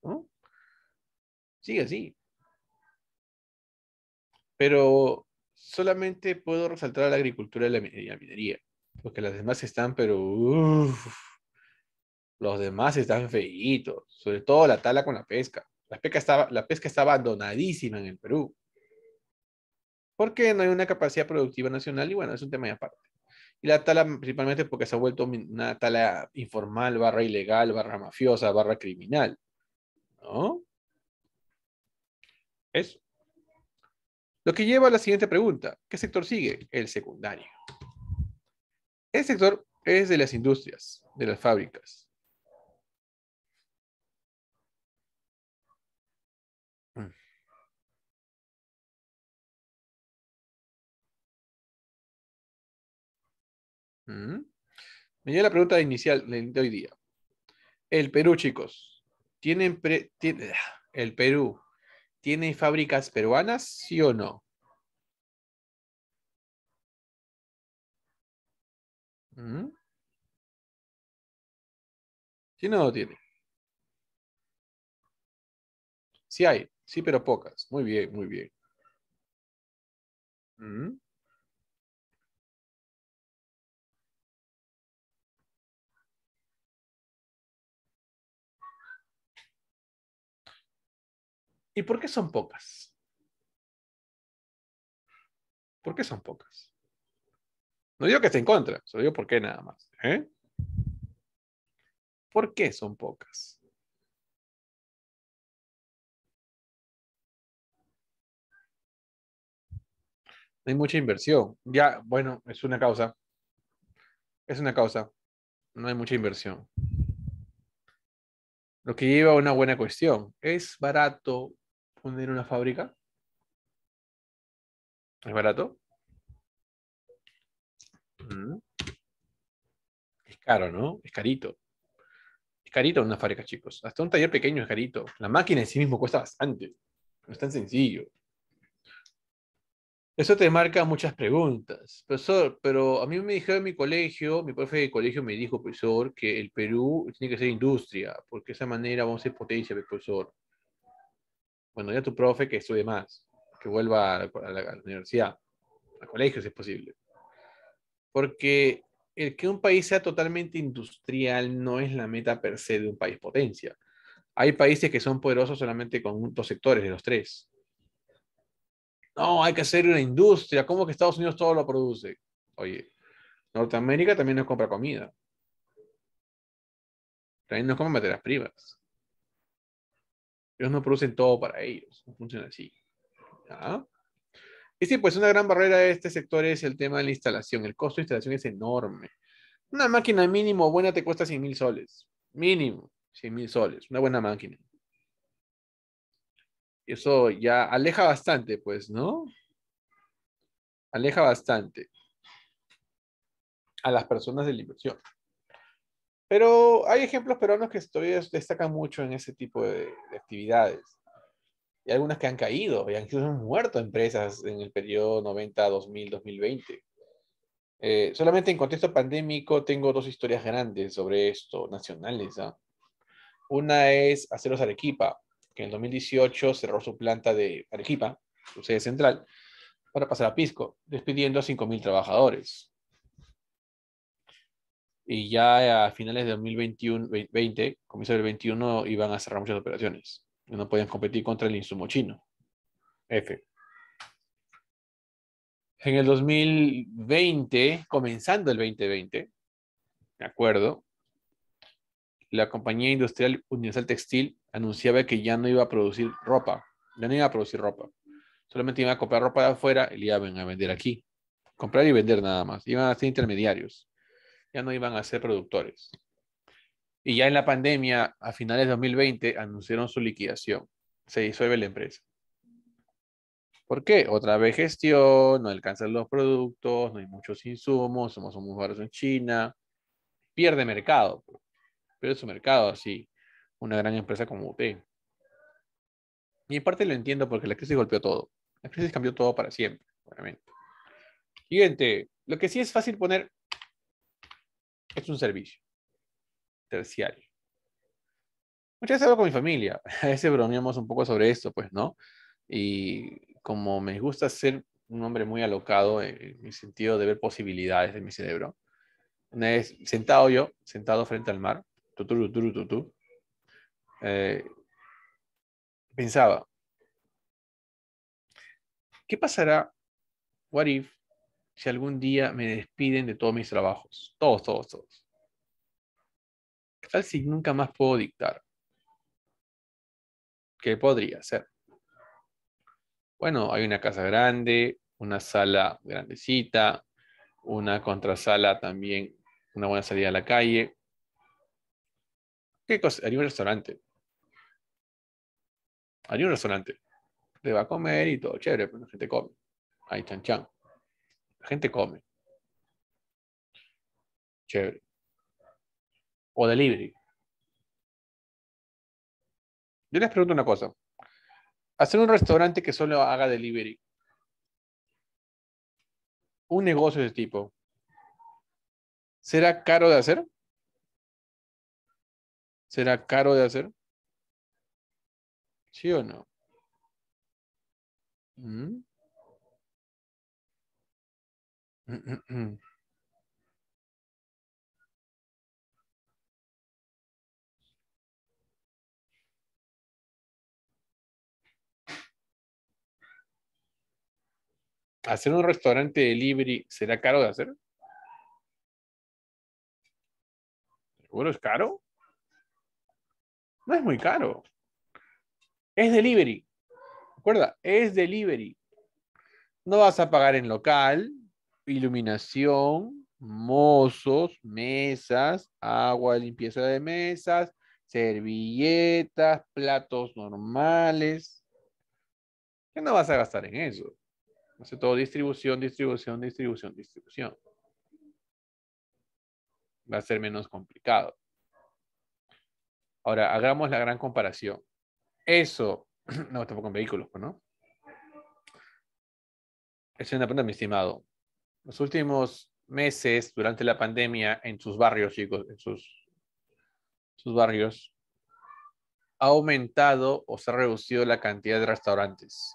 ¿No? Sigue así. Pero solamente puedo resaltar la agricultura y la, minería, porque las demás están, pero los demás están feitos, sobre todo la tala con la pesca. La pesca, estaba, la pesca está abandonadísima en el Perú, porque no hay una capacidad productiva nacional y bueno, es un tema de aparte. Y la tala principalmente porque se ha vuelto una tala informal, barra ilegal, barra mafiosa, barra criminal. ¿No? Eso. Lo que lleva a la siguiente pregunta. ¿Qué sector sigue? El secundario. El sector es de las industrias, de las fábricas. Mm. Mm. Me llega la pregunta inicial de hoy día. El Perú, chicos. ¿Tienen pre, tiene, el Perú ¿Tiene fábricas peruanas, sí o no? ¿Quién ¿Mm? no tiene? Sí hay, sí, pero pocas. Muy bien, muy bien. ¿Mm? ¿Y por qué son pocas? ¿Por qué son pocas? No digo que esté en contra, solo digo por qué nada más. ¿eh? ¿Por qué son pocas? No hay mucha inversión. Ya, bueno, es una causa. Es una causa. No hay mucha inversión. Lo que lleva a una buena cuestión. Es barato poner una fábrica? ¿Es barato? Mm. Es caro, ¿no? Es carito. Es carito una fábrica, chicos. Hasta un taller pequeño es carito. La máquina en sí mismo cuesta bastante. No es tan sencillo. Eso te marca muchas preguntas. Profesor, pero a mí me dijeron en mi colegio, mi profe de colegio me dijo, profesor, que el Perú tiene que ser industria, porque de esa manera vamos a ser potencia, profesor bueno, ya tu profe que estudie más, que vuelva a la, universidad, a colegio si es posible. Porque el que un país sea totalmente industrial no es la meta per se de un país potencia. Hay países que son poderosos solamente con dos sectores de los tres. No, hay que hacer una industria. ¿Cómo que Estados Unidos todo lo produce? Oye, Norteamérica también nos compra comida. También nos compra materias primas. Ellos no producen todo para ellos, no funciona así. Y sí, pues una gran barrera de este sector es el tema de la instalación. El costo de instalación es enorme. Una máquina mínimo buena te cuesta 100 mil soles. Mínimo, 100 mil soles. Una buena máquina. Eso ya aleja bastante, pues, ¿no? Aleja bastante a las personas de la inversión. Pero hay ejemplos peruanos que todavía destacan mucho en ese tipo de, actividades. Y algunas que han caído, y incluso han muerto empresas en el periodo 90, 2000, 2020. solamente en contexto pandémico tengo dos historias grandes sobre esto, nacionales. ¿ah? Una es Aceros Arequipa, que en 2018 cerró su planta de Arequipa, su sede central, para pasar a Pisco, despidiendo a 5.000 trabajadores y ya a finales de 2021, comienzo del 21, iban a cerrar muchas operaciones. No podían competir contra el insumo chino. F. En el 2020, comenzando el 2020, de acuerdo, la compañía industrial Universal Textil anunciaba que ya no iba a producir ropa, ya no iba a producir ropa. Solamente iba a comprar ropa de afuera y la iban a vender aquí. Comprar y vender nada más. Iban a ser intermediarios ya no iban a ser productores. Y ya en la pandemia, a finales de 2020, anunciaron su liquidación. Se disuelve la empresa. ¿Por qué? Otra vez gestión, no alcanzan los productos, no hay muchos insumos, somos muy baratos en China. Pierde mercado. Pues. Pierde su mercado, así. Una gran empresa como UP. Y en parte lo entiendo porque la crisis golpeó todo. La crisis cambió todo para siempre, obviamente. Siguiente. Lo que sí es fácil poner es un servicio terciario. Muchas veces hablo con mi familia, a veces bromeamos un poco sobre esto, pues, ¿no? Y como me gusta ser un hombre muy alocado en el sentido de ver posibilidades de mi cerebro, una vez sentado yo, sentado frente al mar, tú tú tú eh, pensaba, ¿qué pasará, what if, si algún día me despiden de todos mis trabajos? Todos, todos, todos. tal si nunca más puedo dictar? ¿Qué podría hacer Bueno, hay una casa grande, una sala grandecita, una contrasala también, una buena salida a la calle. ¿Qué cosa? Haría un restaurante. Haría un restaurante. Te va a comer y todo, chévere, pero la gente come. Ahí chan chan gente come. Chévere. O delivery. Yo les pregunto una cosa. Hacer un restaurante que solo haga delivery. Un negocio de ese tipo. ¿Será caro de hacer? ¿Será caro de hacer? ¿Sí o no? ¿Mm? ¿Hacer un restaurante de delivery será caro de hacer? ¿Seguro es caro? No es muy caro. Es delivery. Recuerda, es delivery. No vas a pagar en local, iluminación, mozos, mesas, agua de limpieza de mesas, servilletas, platos normales. ¿Qué no vas a gastar en eso? Hace todo distribución, distribución, distribución, distribución. Va a ser menos complicado. Ahora, hagamos la gran comparación. Eso, no, tampoco con vehículos, pues, ¿no? Es una pregunta, mi estimado los últimos meses durante la pandemia en sus barrios, chicos, en sus, barrios, ha aumentado o se ha reducido la cantidad de restaurantes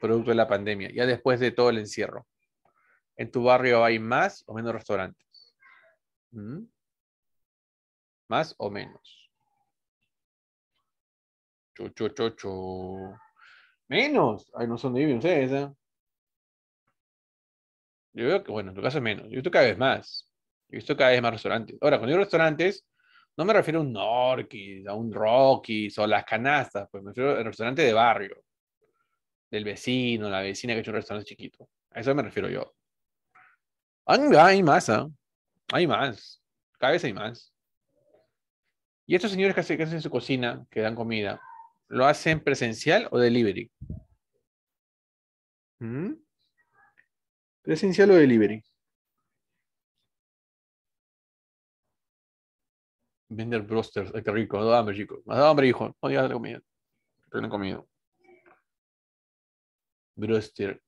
producto de la pandemia, ya después de todo el encierro. ¿En tu barrio hay más o menos restaurantes? ¿Mm? ¿Más o menos? Menos. Ay, no son de ustedes, ¿eh? Yo veo que, bueno, en tu caso menos. Yo he visto cada vez más. Yo he visto cada vez más restaurantes. Ahora, cuando digo restaurantes, no me refiero a un Norquis, a un Rockies o las canastas, pues me refiero al restaurante de barrio, del vecino, la vecina que ha hecho un restaurante chiquito. A eso me refiero yo. Hay más, ¿ah? hay más. Cada vez hay más. Y estos señores que hacen, su cocina, que dan comida, ¿lo hacen presencial o delivery? ¿Mm? Presencial o delivery. Vender brosters, qué rico, no da hambre, chico. Más da hambre, hijo. No digas la comida. Pero comido. Broster.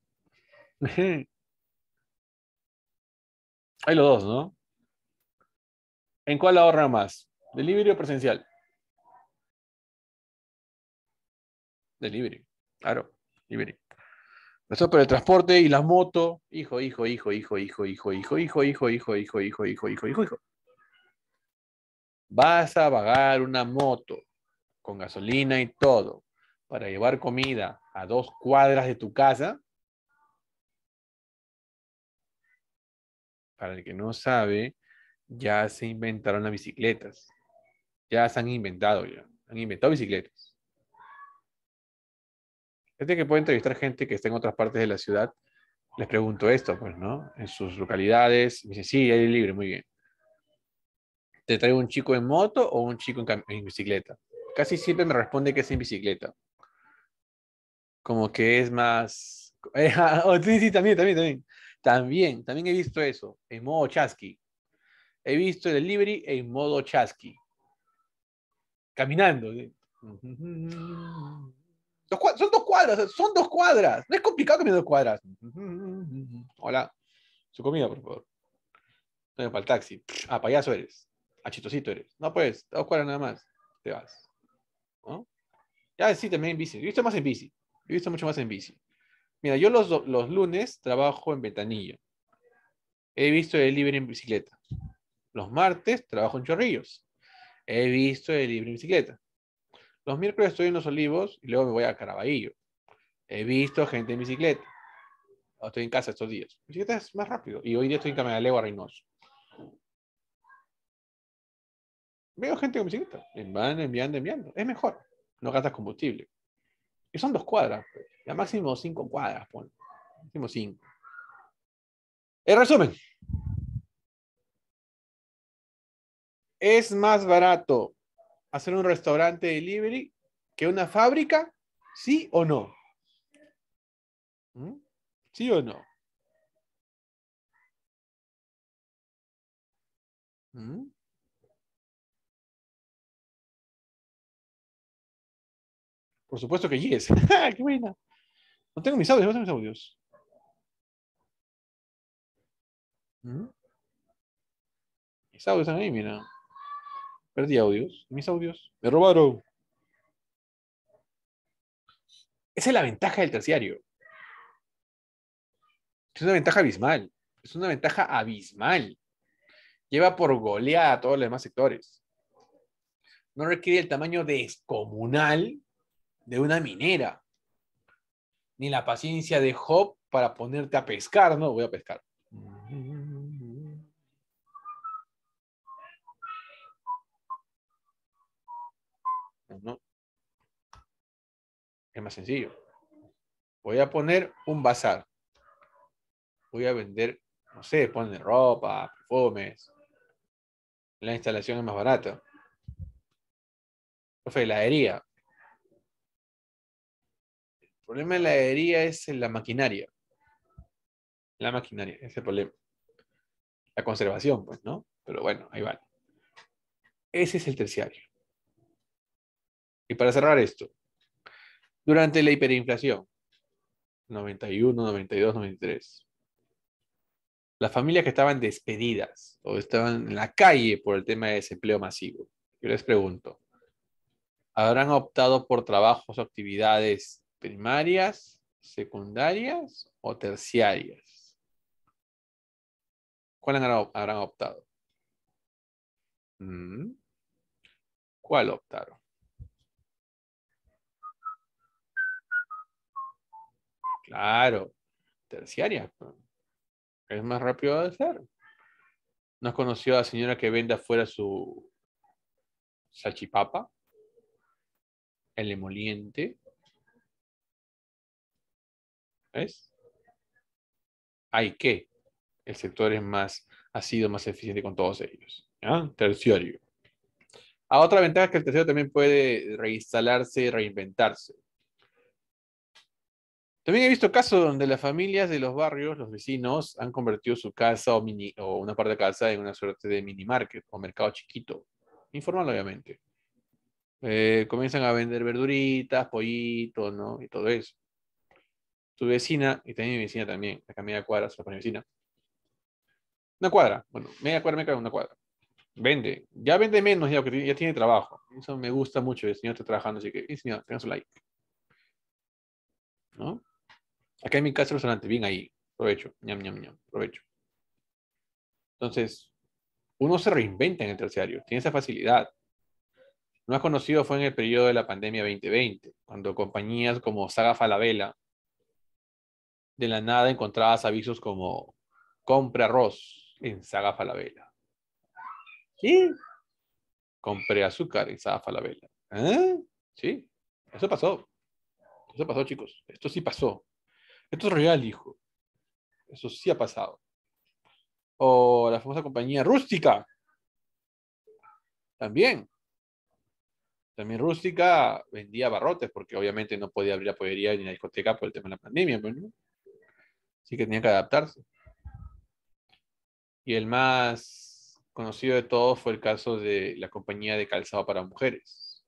Hay los dos, ¿no? ¿En cuál ahorra más? ¿Delivery o presencial? Delivery. Claro, delivery. Eso para el transporte y las motos. Hijo, hijo, hijo, hijo, hijo, hijo, hijo, hijo, hijo, hijo, hijo, hijo, hijo, hijo, hijo, hijo. Vas a pagar una moto con gasolina y todo para llevar comida a dos cuadras de tu casa. Para el que no sabe, ya se inventaron las bicicletas. Ya se han inventado, ya. Han inventado bicicletas de que puedo entrevistar gente que está en otras partes de la ciudad. Les pregunto esto, pues, ¿no? En sus localidades. Me dicen, sí, hay libre, muy bien. ¿Te traigo un chico en moto o un chico en, bicicleta? Casi siempre me responde que es en bicicleta. Como que es más... Oh, sí, sí, también, también, también. También, también he visto eso, en modo chasqui. He visto el delivery en modo chasqui. Caminando son dos cuadras, son dos cuadras. No es complicado que me dos cuadras. Hola. Su comida, por favor. No, para el taxi. Ah, payaso eres. Achitosito ah, eres. No, puedes, dos cuadras nada más. Te vas. Ya sí, también en bici. he visto más en bici. he visto mucho más en bici. Mira, yo los, lunes trabajo en Betanillo. He visto el libre en bicicleta. Los martes trabajo en Chorrillos. He visto el libre en bicicleta. Los miércoles estoy en Los Olivos y luego me voy a Caraballo. He visto gente en bicicleta. estoy en casa estos días. Bicicleta es más rápido. Y hoy día estoy en de a Reynoso. Veo gente con bicicleta. Van enviando, enviando. Es mejor. No gastas combustible. Y son dos cuadras. Pues. Ya máximo cinco cuadras, pon. Máximo cinco. En resumen. Es más barato hacer un restaurante delivery que una fábrica? ¿Sí o no? ¿Mm? ¿Sí o no? ¿Mm? Por supuesto que yes. ¡Qué buena! No tengo mis audios, no tengo mis audios. ¿Mm? Mis audios están ahí, mira. Perdí audios. Mis audios. Me robaron. Esa es la ventaja del terciario. Es una ventaja abismal. Es una ventaja abismal. Lleva por goleada a todos los demás sectores. No requiere el tamaño descomunal de una minera. Ni la paciencia de Job para ponerte a pescar. No, voy a pescar. Es más sencillo. Voy a poner un bazar. Voy a vender, no sé, ponen ropa, perfumes. La instalación es más barata. Profe, herida. El problema de la herida es la maquinaria. La maquinaria, ese es el problema. La conservación, pues, ¿no? Pero bueno, ahí va. Ese es el terciario. Y para cerrar esto, durante la hiperinflación, 91, 92, 93. Las familias que estaban despedidas o estaban en la calle por el tema de desempleo masivo. Yo les pregunto, ¿habrán optado por trabajos o actividades primarias, secundarias o terciarias? ¿Cuál habrán optado? Mm. ¿Cuál optaron? Claro, terciaria. Es más rápido de hacer. ¿No has a la señora que vende afuera su salchipapa? El emoliente. ¿Ves? Hay que. El sector es más, ha sido más eficiente con todos ellos. Terciario. A ah, otra ventaja es que el tercero también puede reinstalarse reinventarse. También he visto casos donde las familias de los barrios, los vecinos, han convertido su casa o, una parte de casa en una suerte de mini market o mercado chiquito, informal obviamente. Eh, comienzan a vender verduritas, pollitos, ¿no? Y todo eso. Tu vecina, y también mi vecina también, acá media cuadra, se la vecina. Una cuadra, bueno, media cuadra, me cae una cuadra. Vende, ya vende menos ya, ya tiene trabajo. Eso me gusta mucho, el señor está trabajando, así que, y señor, tenga su like. ¿No? Acá en mi casa el restaurante, bien ahí. Provecho, ñam, ñam, ñam, provecho. Entonces, uno se reinventa en el terciario, tiene esa facilidad. Lo más conocido fue en el periodo de la pandemia 2020, cuando compañías como Saga Falabella de la nada encontrabas avisos como compre arroz en Saga Falabella. ¿Sí? Compré azúcar en Saga Falabella. ¿Eh? ¿Sí? Eso pasó. Eso pasó, chicos. Esto sí pasó. Esto es real, hijo. Eso sí ha pasado. O la famosa compañía rústica. También. También rústica vendía barrotes porque obviamente no podía abrir la pollería ni la discoteca por el tema de la pandemia. Así pues, que tenía que adaptarse. Y el más conocido de todos fue el caso de la compañía de calzado para mujeres.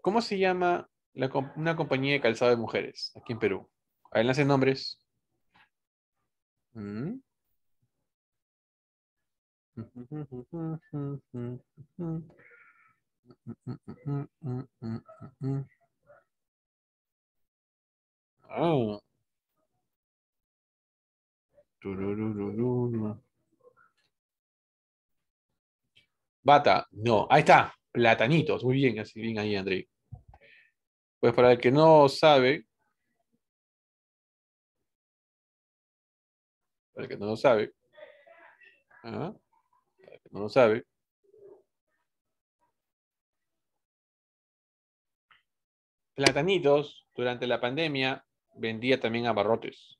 ¿Cómo se llama una compañía de calzado de mujeres aquí en Perú. ahí nombres. Mm. Ah. Bata, no, ahí está, platanitos, muy bien, así bien ahí, André. Pues para el que no sabe, para el que no lo sabe, ¿ah? para el que no lo sabe, Platanitos durante la pandemia vendía también abarrotes.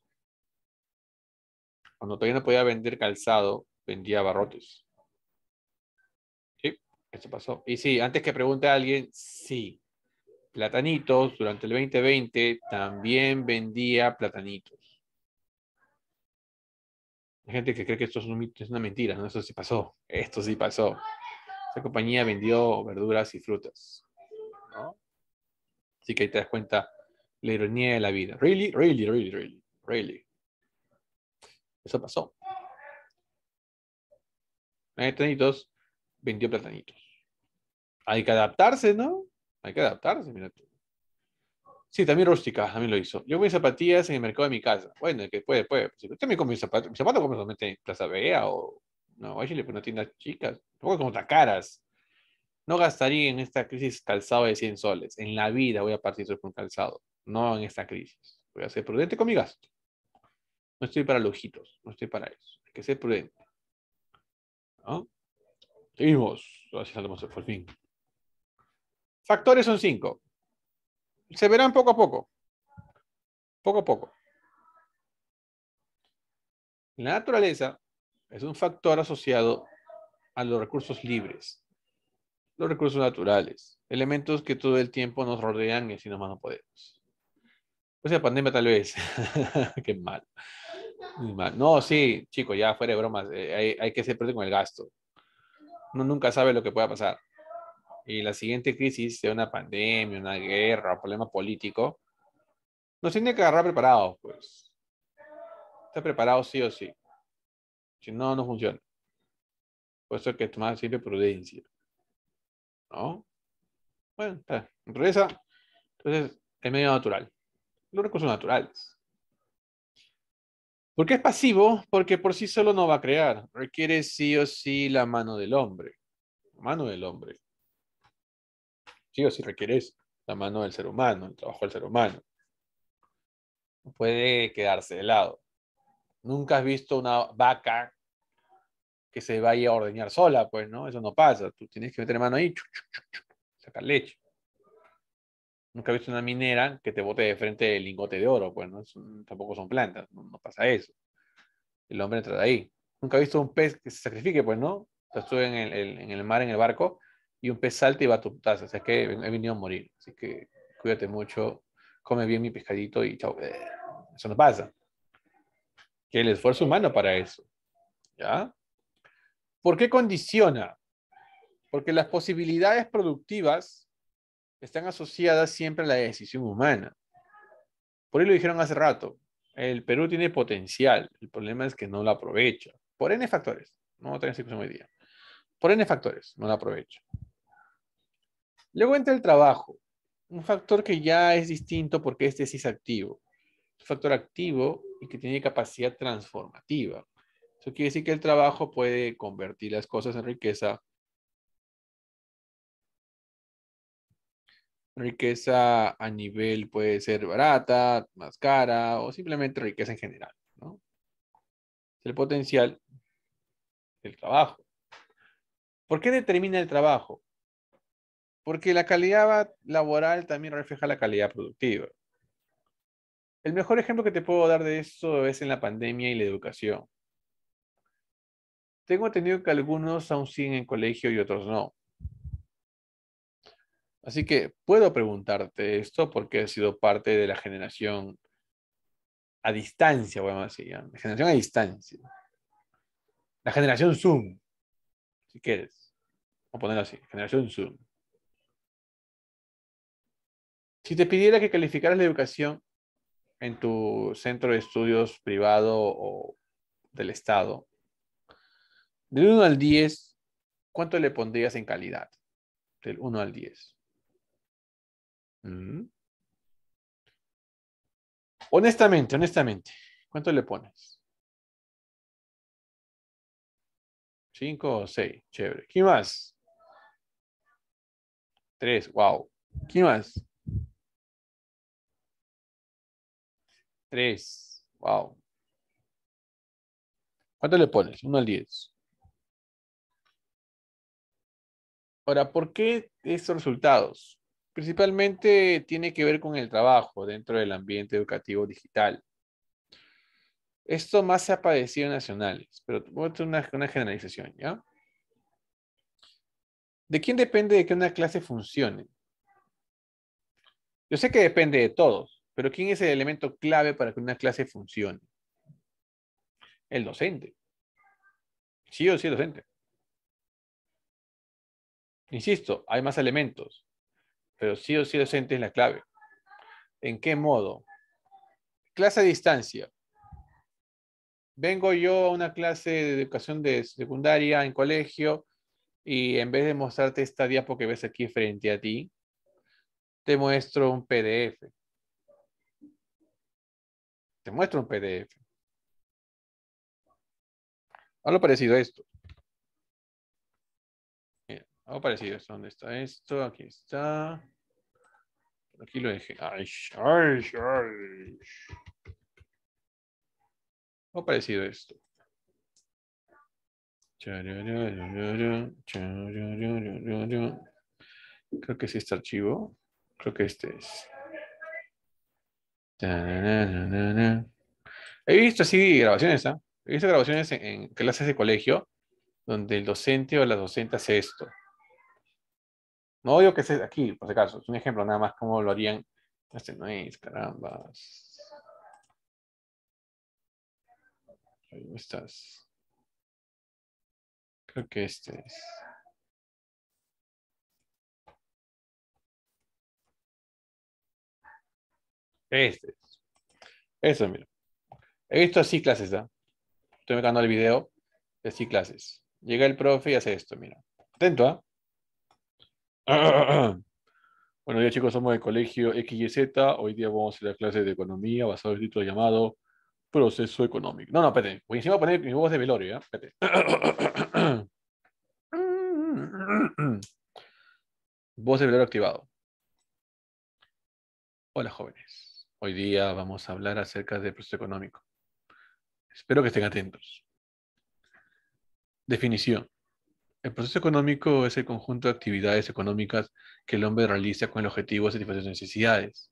Cuando todavía no podía vender calzado, vendía abarrotes. Sí, eso pasó. Y sí, antes que pregunte a alguien, sí, platanitos, durante el 2020 también vendía platanitos. Hay gente que cree que esto es, una mentira, ¿no? Eso sí pasó, esto sí pasó. Esa compañía vendió verduras y frutas, Así que ahí te das cuenta la ironía de la vida. Really, really, really, really, really. Eso pasó. Platanitos vendió platanitos. Hay que adaptarse, ¿no? Hay que adaptarse, mira Sí, también rústica, a mí lo hizo. Yo mis zapatillas en el mercado de mi casa. Bueno, que puede, puede. usted me come mis zapatos, mis zapatos como solamente en Plaza Bea o no, vaya le una tienda chicas. poco como tacaras No gastaría en esta crisis calzado de 100 soles. En la vida voy a partir por un calzado. No en esta crisis. Voy a ser prudente con mi gasto. No estoy para lujitos. No estoy para eso. Hay que ser prudente. ¿No? Seguimos. Gracias, salimos Por fin. Factores son cinco. Se verán poco a poco. Poco a poco. La naturaleza es un factor asociado a los recursos libres, los recursos naturales, elementos que todo el tiempo nos rodean y así nomás no podemos. Pues la pandemia tal vez. Qué mal. No, sí, chico, ya fuera de bromas, eh, hay, que ser con el gasto. Uno nunca sabe lo que pueda pasar y la siguiente crisis sea una pandemia, una guerra, un problema político, nos tiene que agarrar preparados, pues. Está preparado sí o sí. Si no, no funciona. Por eso hay que tomar siempre prudencia. ¿No? Bueno, está. entonces, el medio natural. Los recursos naturales. ¿Por qué es pasivo? Porque por sí solo no va a crear. Requiere sí o sí la mano del hombre. La mano del hombre sí o requieres la mano del ser humano, el trabajo del ser humano. No puede quedarse de lado. Nunca has visto una vaca que se vaya a ordeñar sola, pues, ¿no? Eso no pasa. Tú tienes que meter mano ahí, sacar leche. Nunca has visto una minera que te bote de frente el lingote de oro, pues, ¿no? tampoco son plantas, no, pasa eso. El hombre entra de ahí. Nunca he visto un pez que se sacrifique, pues, ¿no? estuve en el, en el mar, en el barco, y un pez salta y va a tu taza. O sea, que he venido a morir. Así que cuídate mucho, come bien mi pescadito y chao. Eso no pasa. Que el esfuerzo humano para eso. ¿Ya? ¿Por qué condiciona? Porque las posibilidades productivas están asociadas siempre a la decisión humana. Por ahí lo dijeron hace rato. El Perú tiene potencial. El problema es que no lo aprovecha. Por N factores. No tengo discusión hoy día. Por N factores. No lo aprovecha. Luego entra el trabajo, un factor que ya es distinto porque este sí es activo, un factor activo y que tiene capacidad transformativa. Eso quiere decir que el trabajo puede convertir las cosas en riqueza, riqueza a nivel puede ser barata, más cara o simplemente riqueza en general. El potencial del trabajo. ¿Por qué determina el trabajo? Porque la calidad laboral también refleja la calidad productiva. El mejor ejemplo que te puedo dar de esto es en la pandemia y la educación. Tengo entendido que algunos aún siguen en colegio y otros no. Así que puedo preguntarte esto porque he sido parte de la generación a distancia, voy a decir, la generación a distancia. La generación Zoom, si quieres. Vamos a ponerlo así, generación Zoom. Si te pidiera que calificaras la educación en tu centro de estudios privado o del Estado, del 1 al 10, ¿cuánto le pondrías en calidad? Del 1 al 10. Mm. Honestamente, honestamente, ¿cuánto le pones? 5 o 6, Chévere. ¿Quién más? 3, wow. ¿Quién más? 3. Wow. ¿Cuánto le pones? Uno al 10. Ahora, ¿por qué estos resultados? Principalmente tiene que ver con el trabajo dentro del ambiente educativo digital. Esto más se ha padecido en nacionales, pero voy a hacer una generalización, ¿ya? ¿De quién depende de que una clase funcione? Yo sé que depende de todos, pero ¿quién es el elemento clave para que una clase funcione? El docente. Sí o sí el docente. Insisto, hay más elementos, pero sí o sí el docente es la clave. ¿En qué modo? Clase a distancia. Vengo yo a una clase de educación de secundaria en colegio y en vez de mostrarte esta diapo que ves aquí frente a ti, te muestro un PDF te muestro un PDF. Algo parecido a esto. algo parecido a esto. ¿Dónde está esto? Aquí está. Aquí lo dejé. Ay, ay, Algo parecido a esto. Creo que es este archivo. Creo que este es. He visto así grabaciones, ¿ah? He visto grabaciones en, clases de colegio donde el docente o la docente hace esto. No digo que sea aquí, por si acaso, es un ejemplo nada más cómo lo harían. Este no es, caramba. Ahí estás. Creo que este es. Este es. Eso, este, mira. He visto así clases, ¿eh? Estoy mirando el video de así clases. Llega el profe y hace esto, mira. Atento, ¿ah? Bueno, Buenos días, chicos. Somos del colegio XYZ. Hoy día vamos a hacer la clase de economía basado en el título llamado Proceso Económico. No, no, espérate. Voy encima a poner mi voz de velorio, ¿Ah? ¿eh? Espérate. voz de velorio activado. Hola, jóvenes. Hoy día vamos a hablar acerca del proceso económico. Espero que estén atentos. Definición. El proceso económico es el conjunto de actividades económicas que el hombre realiza con el objetivo de satisfacer sus necesidades.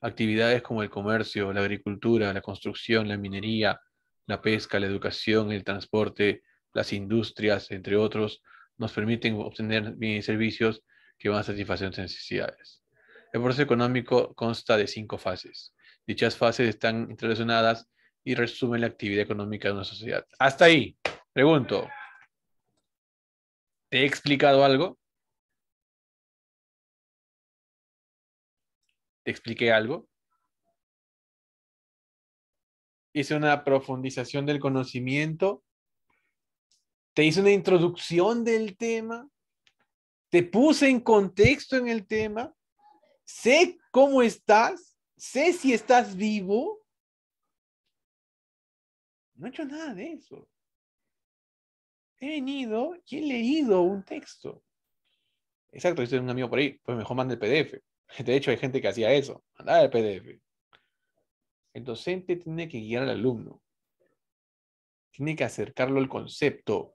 Actividades como el comercio, la agricultura, la construcción, la minería, la pesca, la educación, el transporte, las industrias, entre otros, nos permiten obtener bienes y servicios que van a satisfacer sus necesidades. El proceso económico consta de cinco fases. Dichas fases están interrelacionadas y resumen la actividad económica de una sociedad. Hasta ahí. Pregunto. ¿Te he explicado algo? ¿Te expliqué algo? Hice una profundización del conocimiento. Te hice una introducción del tema. Te puse en contexto en el tema sé cómo estás, sé si estás vivo. No he hecho nada de eso. He venido y he leído un texto. Exacto, dice un amigo por ahí, pues mejor manda el PDF. De hecho, hay gente que hacía eso, mandaba el PDF. El docente tiene que guiar al alumno. Tiene que acercarlo al concepto.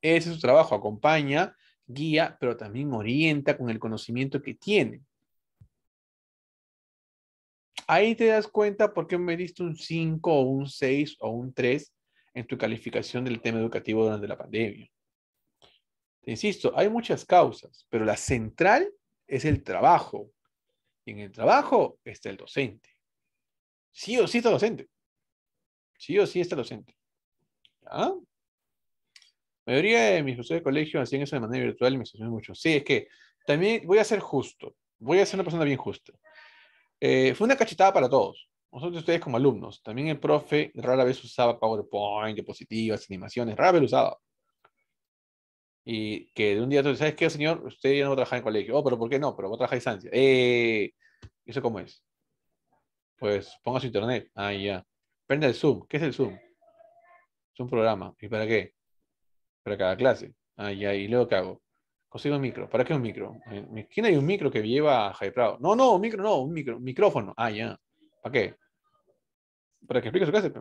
Ese es su trabajo, acompaña, guía, pero también orienta con el conocimiento que tiene. Ahí te das cuenta por qué me diste un 5 o un 6 o un 3 en tu calificación del tema educativo durante la pandemia. Te insisto, hay muchas causas, pero la central es el trabajo. Y en el trabajo está el docente. Sí o sí está docente. Sí o sí está docente. mayoría de mis profesores de colegio hacían eso de manera virtual y me suceden mucho. Sí, es que también voy a ser justo. Voy a ser una persona bien justa eh, fue una cachetada para todos. Nosotros ustedes como alumnos. También el profe rara vez usaba PowerPoint, diapositivas, animaciones, rara vez lo usaba. Y que de un día, ¿sabes qué, señor? Usted ya no va a trabajar en colegio. Oh, pero ¿por qué no? Pero va a trabajar en Eh, ¿Eso cómo es? Pues ponga su internet. Ah, ya. Prende el Zoom. ¿Qué es el Zoom? Es un programa. ¿Y para qué? Para cada clase. Ah, ya. ¿Y luego qué hago? sea, un micro. ¿Para qué un micro? En eh, mi esquina hay un micro que lleva a Prado. No, no, un micro, no, un micro, micrófono. Ah, ya. ¿Para qué? Para que explique su clase.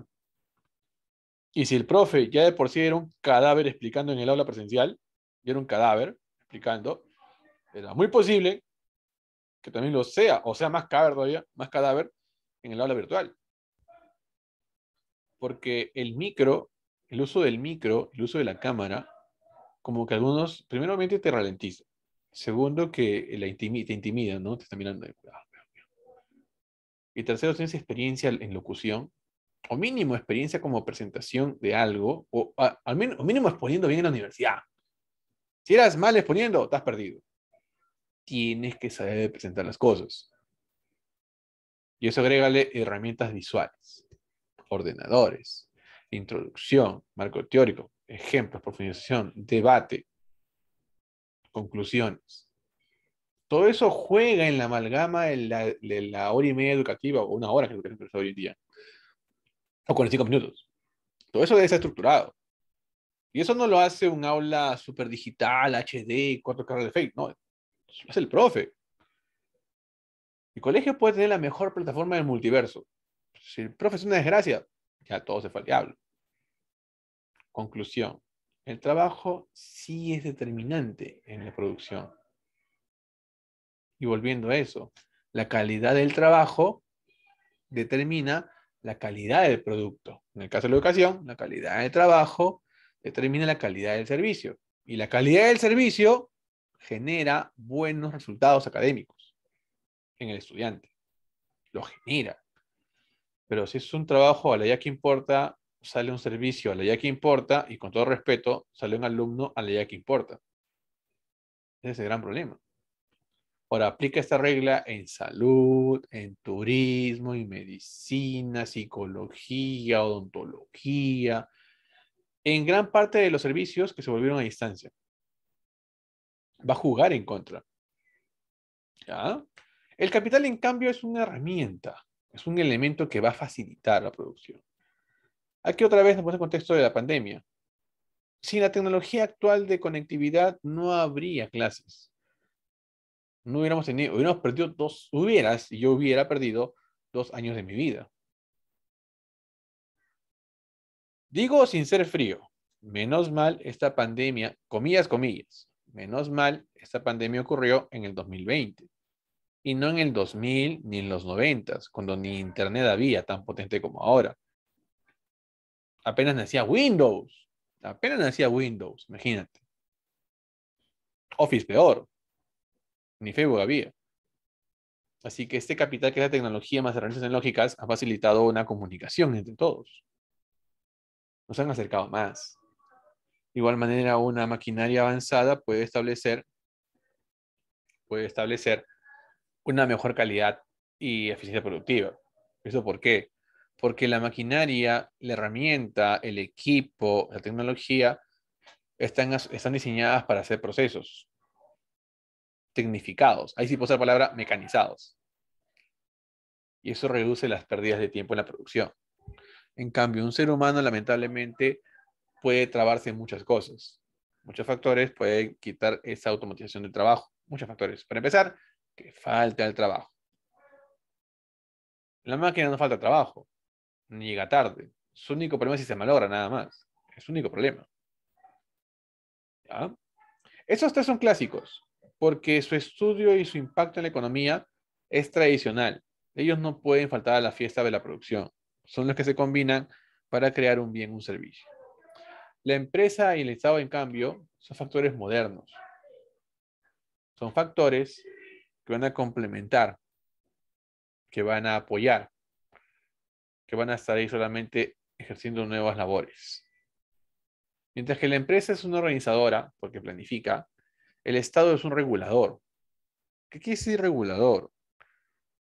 Y si el profe ya de por sí era un cadáver explicando en el aula presencial, era un cadáver explicando, era muy posible que también lo sea, o sea, más cadáver todavía, más cadáver en el aula virtual. Porque el micro, el uso del micro, el uso de la cámara, como que algunos, primero te ralentiza, segundo que te intimidan, ¿no? Te está mirando. Y, ah, ah, ah. y tercero, tienes experiencia en locución, o mínimo experiencia como presentación de algo, o al menos, mínimo exponiendo bien en la universidad. Si eras mal exponiendo, estás perdido. Tienes que saber presentar las cosas. Y eso agrégale herramientas visuales, ordenadores, introducción, marco teórico, ejemplos, profundización, debate, conclusiones. Todo eso juega en la amalgama de la, hora y media educativa, o una hora que es hoy en día, o 45 minutos. Todo eso debe ser estructurado. Y eso no lo hace un aula super digital, HD, 4K de fake, no. Eso lo hace el profe. El colegio puede tener la mejor plataforma del multiverso. Si el profe es una desgracia, ya todo se fue al diablo. Conclusión. El trabajo sí es determinante en la producción. Y volviendo a eso, la calidad del trabajo determina la calidad del producto. En el caso de la educación, la calidad del trabajo determina la calidad del servicio. Y la calidad del servicio genera buenos resultados académicos en el estudiante. Lo genera. Pero si es un trabajo a la ya que importa, sale un servicio a la ya que importa y con todo respeto sale un alumno a la ya que importa. Ese es el gran problema. Ahora, aplica esta regla en salud, en turismo, en medicina, psicología, odontología, en gran parte de los servicios que se volvieron a distancia. Va a jugar en contra. El capital, en cambio, es una herramienta, es un elemento que va a facilitar la producción. Aquí otra vez nos el contexto de la pandemia. Sin la tecnología actual de conectividad no habría clases. No hubiéramos tenido, hubiéramos perdido dos, hubieras, yo hubiera perdido dos años de mi vida. Digo sin ser frío, menos mal esta pandemia, comillas, comillas, menos mal esta pandemia ocurrió en el 2020 y no en el 2000 ni en los 90, cuando ni Internet había tan potente como ahora apenas nacía Windows. Apenas nacía Windows, imagínate. Office peor. Ni Facebook había. Así que este capital que es la tecnología más herramientas lógicas ha facilitado una comunicación entre todos. Nos han acercado más. De igual manera, una maquinaria avanzada puede establecer, puede establecer una mejor calidad y eficiencia productiva. ¿Eso por qué? porque la maquinaria, la herramienta, el equipo, la tecnología están, están diseñadas para hacer procesos tecnificados. Ahí sí puedo usar la palabra mecanizados. Y eso reduce las pérdidas de tiempo en la producción. En cambio, un ser humano lamentablemente puede trabarse en muchas cosas. Muchos factores pueden quitar esa automatización del trabajo. Muchos factores. Para empezar, que falta el trabajo. la máquina no falta trabajo ni llega tarde. Su único problema es si se malogra nada más. Es su único problema. Esos tres son clásicos, porque su estudio y su impacto en la economía es tradicional. Ellos no pueden faltar a la fiesta de la producción. Son los que se combinan para crear un bien, un servicio. La empresa y el Estado, en cambio, son factores modernos. Son factores que van a complementar, que van a apoyar, van a estar ahí solamente ejerciendo nuevas labores. Mientras que la empresa es una organizadora, porque planifica, el Estado es un regulador. ¿Qué quiere decir regulador?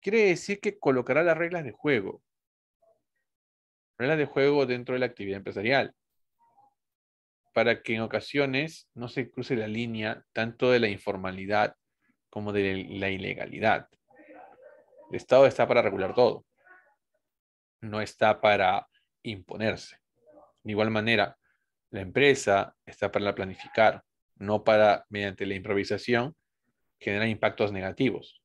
Quiere decir que colocará las reglas de juego. Reglas de juego dentro de la actividad empresarial. Para que en ocasiones no se cruce la línea tanto de la informalidad como de la ilegalidad. El Estado está para regular todo no está para imponerse. De igual manera, la empresa está para planificar, no para, mediante la improvisación, generar impactos negativos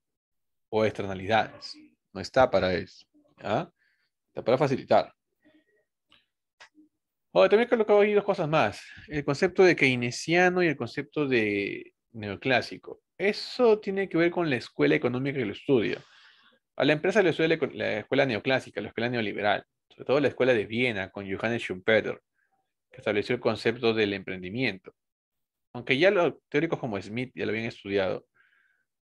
o externalidades. No está para eso. ¿ah? Está para facilitar. también he colocado ahí dos cosas más. El concepto de keynesiano y el concepto de neoclásico. Eso tiene que ver con la escuela económica que lo estudia. A la empresa le suele la escuela neoclásica, la escuela neoliberal, sobre todo la escuela de Viena con Johannes Schumpeter, que estableció el concepto del emprendimiento. Aunque ya los teóricos como Smith ya lo habían estudiado,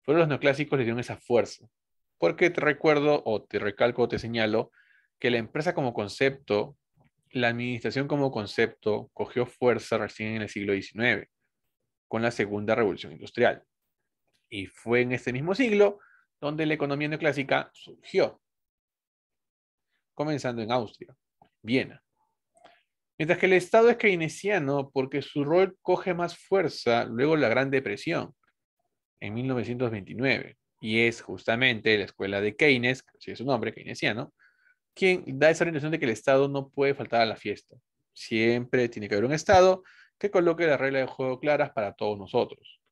fueron los neoclásicos le dieron esa fuerza. Porque te recuerdo o te recalco o te señalo que la empresa como concepto, la administración como concepto, cogió fuerza recién en el siglo XIX, con la segunda revolución industrial. Y fue en este mismo siglo donde la economía neoclásica surgió, comenzando en Austria, Viena. Mientras que el Estado es keynesiano porque su rol coge más fuerza luego la Gran Depresión, en 1929, y es justamente la escuela de Keynes, si es su nombre, keynesiano, quien da esa orientación de que el Estado no puede faltar a la fiesta. Siempre tiene que haber un Estado que coloque las reglas de juego claras para todos nosotros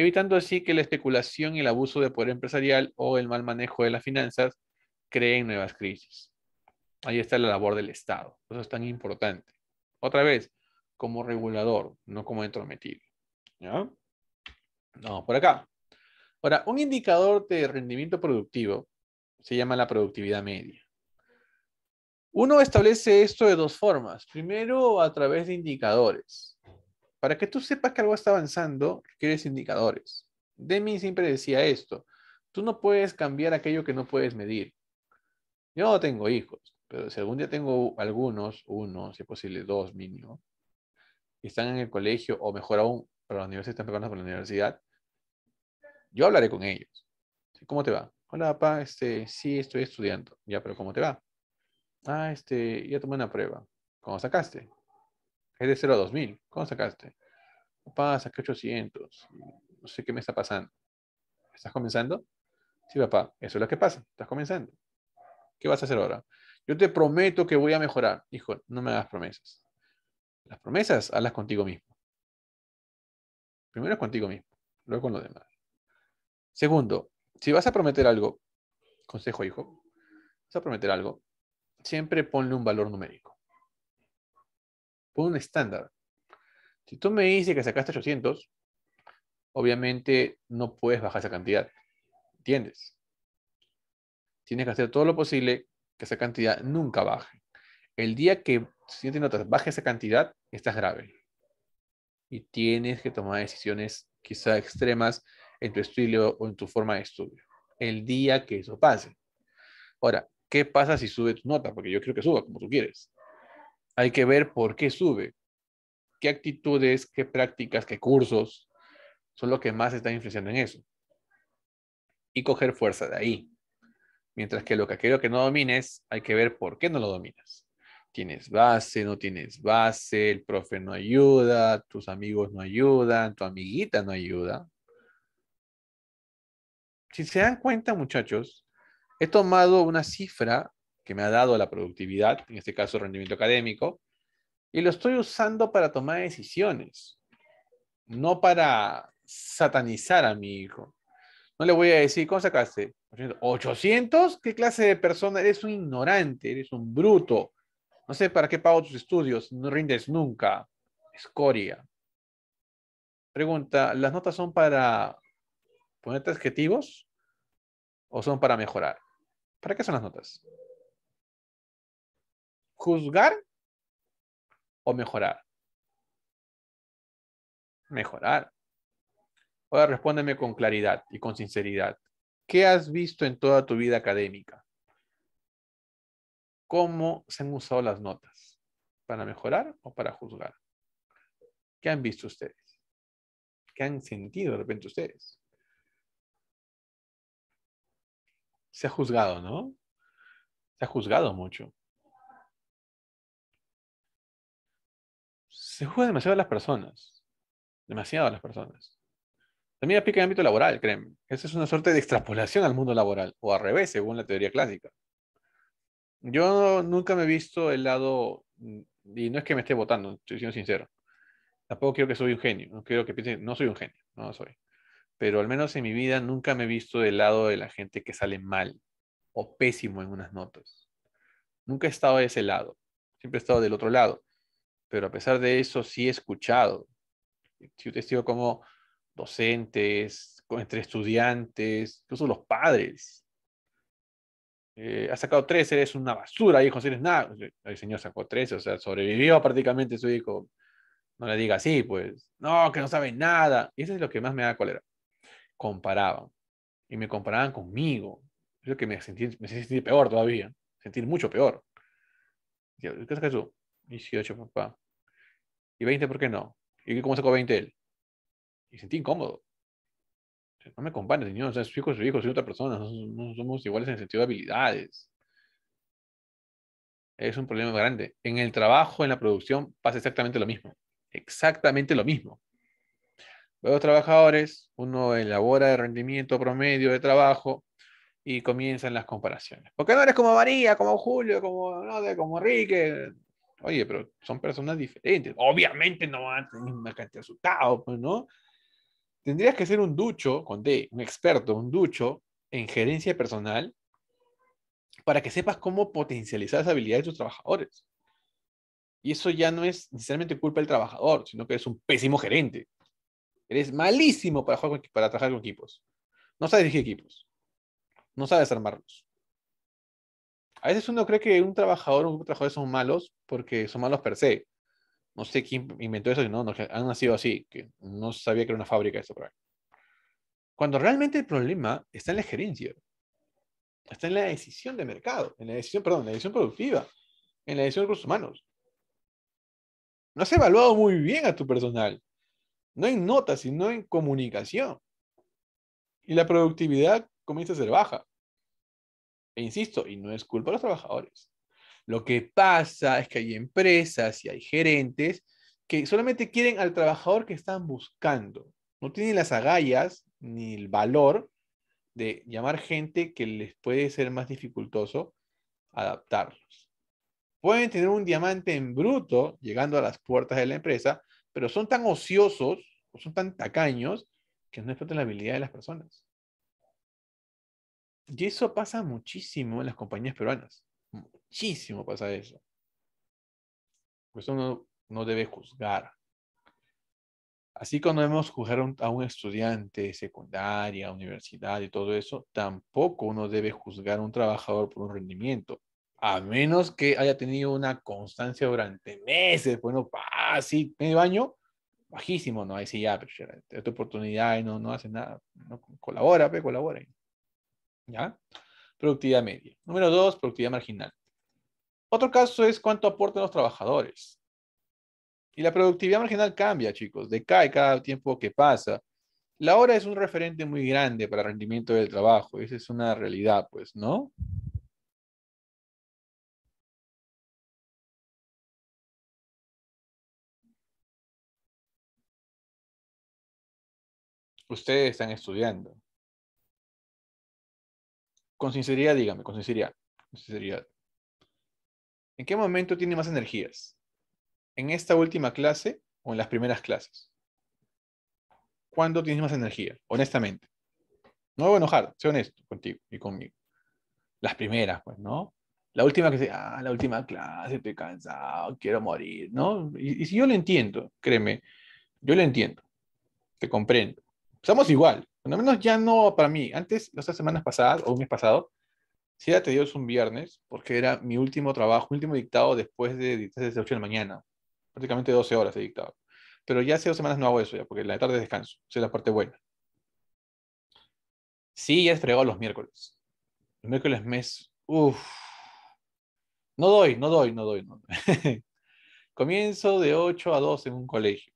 evitando así que la especulación y el abuso de poder empresarial o el mal manejo de las finanzas creen nuevas crisis. Ahí está la labor del Estado. Eso es tan importante. Otra vez, como regulador, no como entrometido. ¿Ya? No, por acá. Ahora, un indicador de rendimiento productivo se llama la productividad media. Uno establece esto de dos formas. Primero, a través de indicadores para que tú sepas que algo está avanzando, quieres indicadores. Demi siempre decía esto, tú no puedes cambiar aquello que no puedes medir. Yo no tengo hijos, pero si algún día tengo algunos, uno, si es posible dos mínimo, que están en el colegio, o mejor aún, para la universidad, están preparados para la universidad, yo hablaré con ellos. ¿Cómo te va? Hola, papá, este, sí, estoy estudiando. Ya, pero ¿cómo te va? Ah, este, ya tomé una prueba. ¿Cómo sacaste? Es de 0 a 2000. ¿Cómo sacaste? Papá, saqué 800. No sé qué me está pasando. ¿Estás comenzando? Sí, papá, eso es lo que pasa. Estás comenzando. ¿Qué vas a hacer ahora? Yo te prometo que voy a mejorar. Hijo, no me hagas promesas. Las promesas, hazlas contigo mismo. Primero contigo mismo, luego con los demás. Segundo, si vas a prometer algo, consejo hijo, vas a prometer algo, siempre ponle un valor numérico un estándar. Si tú me dices que sacaste 800, obviamente no puedes bajar esa cantidad. ¿Entiendes? Tienes que hacer todo lo posible que esa cantidad nunca baje. El día que, si notas, baje esa cantidad, estás grave. Y tienes que tomar decisiones quizá extremas en tu estudio o en tu forma de estudio. El día que eso pase. Ahora, ¿qué pasa si sube tu nota? Porque yo creo que suba como tú quieres hay que ver por qué sube, qué actitudes, qué prácticas, qué cursos son los que más están influenciando en eso. Y coger fuerza de ahí. Mientras que lo que quiero que no domines, hay que ver por qué no lo dominas. Tienes base, no tienes base, el profe no ayuda, tus amigos no ayudan, tu amiguita no ayuda. Si se dan cuenta, muchachos, he tomado una cifra que me ha dado la productividad, en este caso rendimiento académico, y lo estoy usando para tomar decisiones, no para satanizar a mi hijo. No le voy a decir, ¿cómo sacaste? 800, ¿qué clase de persona? Eres un ignorante, eres un bruto. No sé para qué pago tus estudios, no rindes nunca. Escoria. Pregunta, ¿las notas son para ponerte adjetivos o son para mejorar? ¿Para qué son las notas? juzgar o mejorar? Mejorar. Ahora respóndeme con claridad y con sinceridad. ¿Qué has visto en toda tu vida académica? ¿Cómo se han usado las notas? ¿Para mejorar o para juzgar? ¿Qué han visto ustedes? ¿Qué han sentido de repente ustedes? Se ha juzgado, ¿no? Se ha juzgado mucho. se juega demasiado a las personas. Demasiado a las personas. También aplica en el ámbito laboral, créeme. Esa es una suerte de extrapolación al mundo laboral, o al revés, según la teoría clásica. Yo nunca me he visto el lado, y no es que me esté votando, estoy siendo sincero. Tampoco quiero que soy un genio, no quiero que piensen, no soy un genio, no lo soy. Pero al menos en mi vida nunca me he visto del lado de la gente que sale mal o pésimo en unas notas. Nunca he estado de ese lado, siempre he estado del otro lado pero a pesar de eso sí he escuchado. Yo sido como docentes, entre estudiantes, incluso los padres. Eh, ha sacado tres, eres una basura, hijo, si eres nada. El señor sacó tres, o sea, sobrevivió prácticamente su hijo. No le diga así, pues, no, que no sabe nada. Y eso es lo que más me da cólera. Comparaban. Y me comparaban conmigo. Es lo que me sentí, me sentí peor todavía. Sentir mucho peor. ¿Qué es eso? 18, papá. ¿Y 20 por qué no? ¿Y cómo sacó 20 él? Y sentí incómodo. no me compares, señor. O sea, su hijo es su hijo, soy otra persona. No, somos iguales en el sentido de habilidades. Es un problema grande. En el trabajo, en la producción, pasa exactamente lo mismo. Exactamente lo mismo. Luego los trabajadores, uno elabora el rendimiento promedio de trabajo, y comienzan las comparaciones. ¿Por qué no eres como María, como Julio, como, no como Enrique? Oye, pero son personas diferentes. Obviamente no van a tener mismo cantidad de resultados, pues, ¿no? Tendrías que ser un ducho, con D, un experto, un ducho en gerencia personal para que sepas cómo potencializar las habilidades de tus trabajadores. Y eso ya no es necesariamente culpa del trabajador, sino que eres un pésimo gerente. Eres malísimo para, para trabajar con equipos. No sabes dirigir equipos. No sabes armarlos a veces uno cree que un trabajador o un grupo de trabajadores son malos porque son malos per se. No sé quién inventó eso, sino no, han nacido así, que no sabía que era una fábrica eso Cuando realmente el problema está en la gerencia, está en la decisión de mercado, en la decisión, perdón, en la decisión productiva, en la decisión de recursos humanos. No has evaluado muy bien a tu personal, no en notas, sino en comunicación. Y la productividad comienza a ser baja. E insisto, y no es culpa de los trabajadores. Lo que pasa es que hay empresas y hay gerentes que solamente quieren al trabajador que están buscando. No tienen las agallas ni el valor de llamar gente que les puede ser más dificultoso adaptarlos. Pueden tener un diamante en bruto llegando a las puertas de la empresa, pero son tan ociosos o son tan tacaños que no explotan la habilidad de las personas. Y eso pasa muchísimo en las compañías peruanas. Muchísimo pasa eso. Por eso uno no debe juzgar. Así cuando hemos juzgar a un estudiante secundaria, universidad y todo eso, tampoco uno debe juzgar a un trabajador por un rendimiento. A menos que haya tenido una constancia durante meses, bueno, pues así, medio año, bajísimo, ¿no? Ahí sí ya, pero pues, esta oportunidad y no, no hace nada, no colabora, pe pues, colabora. ¿Ya? Productividad media. Número dos, productividad marginal. Otro caso es cuánto aportan los trabajadores. Y la productividad marginal cambia, chicos, decae cada tiempo que pasa. La hora es un referente muy grande para el rendimiento del trabajo, esa es una realidad, pues, ¿no? Ustedes están estudiando con sinceridad, dígame, con sinceridad, ¿En qué momento tiene más energías? ¿En esta última clase o en las primeras clases? ¿Cuándo tienes más energía? Honestamente. No me voy a enojar, sé honesto contigo y conmigo. Las primeras, pues, ¿no? La última que se, ah, la última clase, estoy cansado, quiero morir, ¿no? Y, si yo lo entiendo, créeme, yo lo entiendo, te comprendo. Estamos igual, no menos ya no para mí. Antes, las semanas pasadas o un mes pasado, sí era tedioso un viernes, porque era mi último trabajo, último dictado después de desde 8 de la mañana. Prácticamente 12 horas de dictado. Pero ya hace dos semanas no hago eso, ya, porque la tarde descanso. Esa es la parte buena. Sí, ya es fregado los miércoles. Los miércoles mes. Uff. No doy, no doy, no doy. Comienzo de 8 a 12 en un colegio.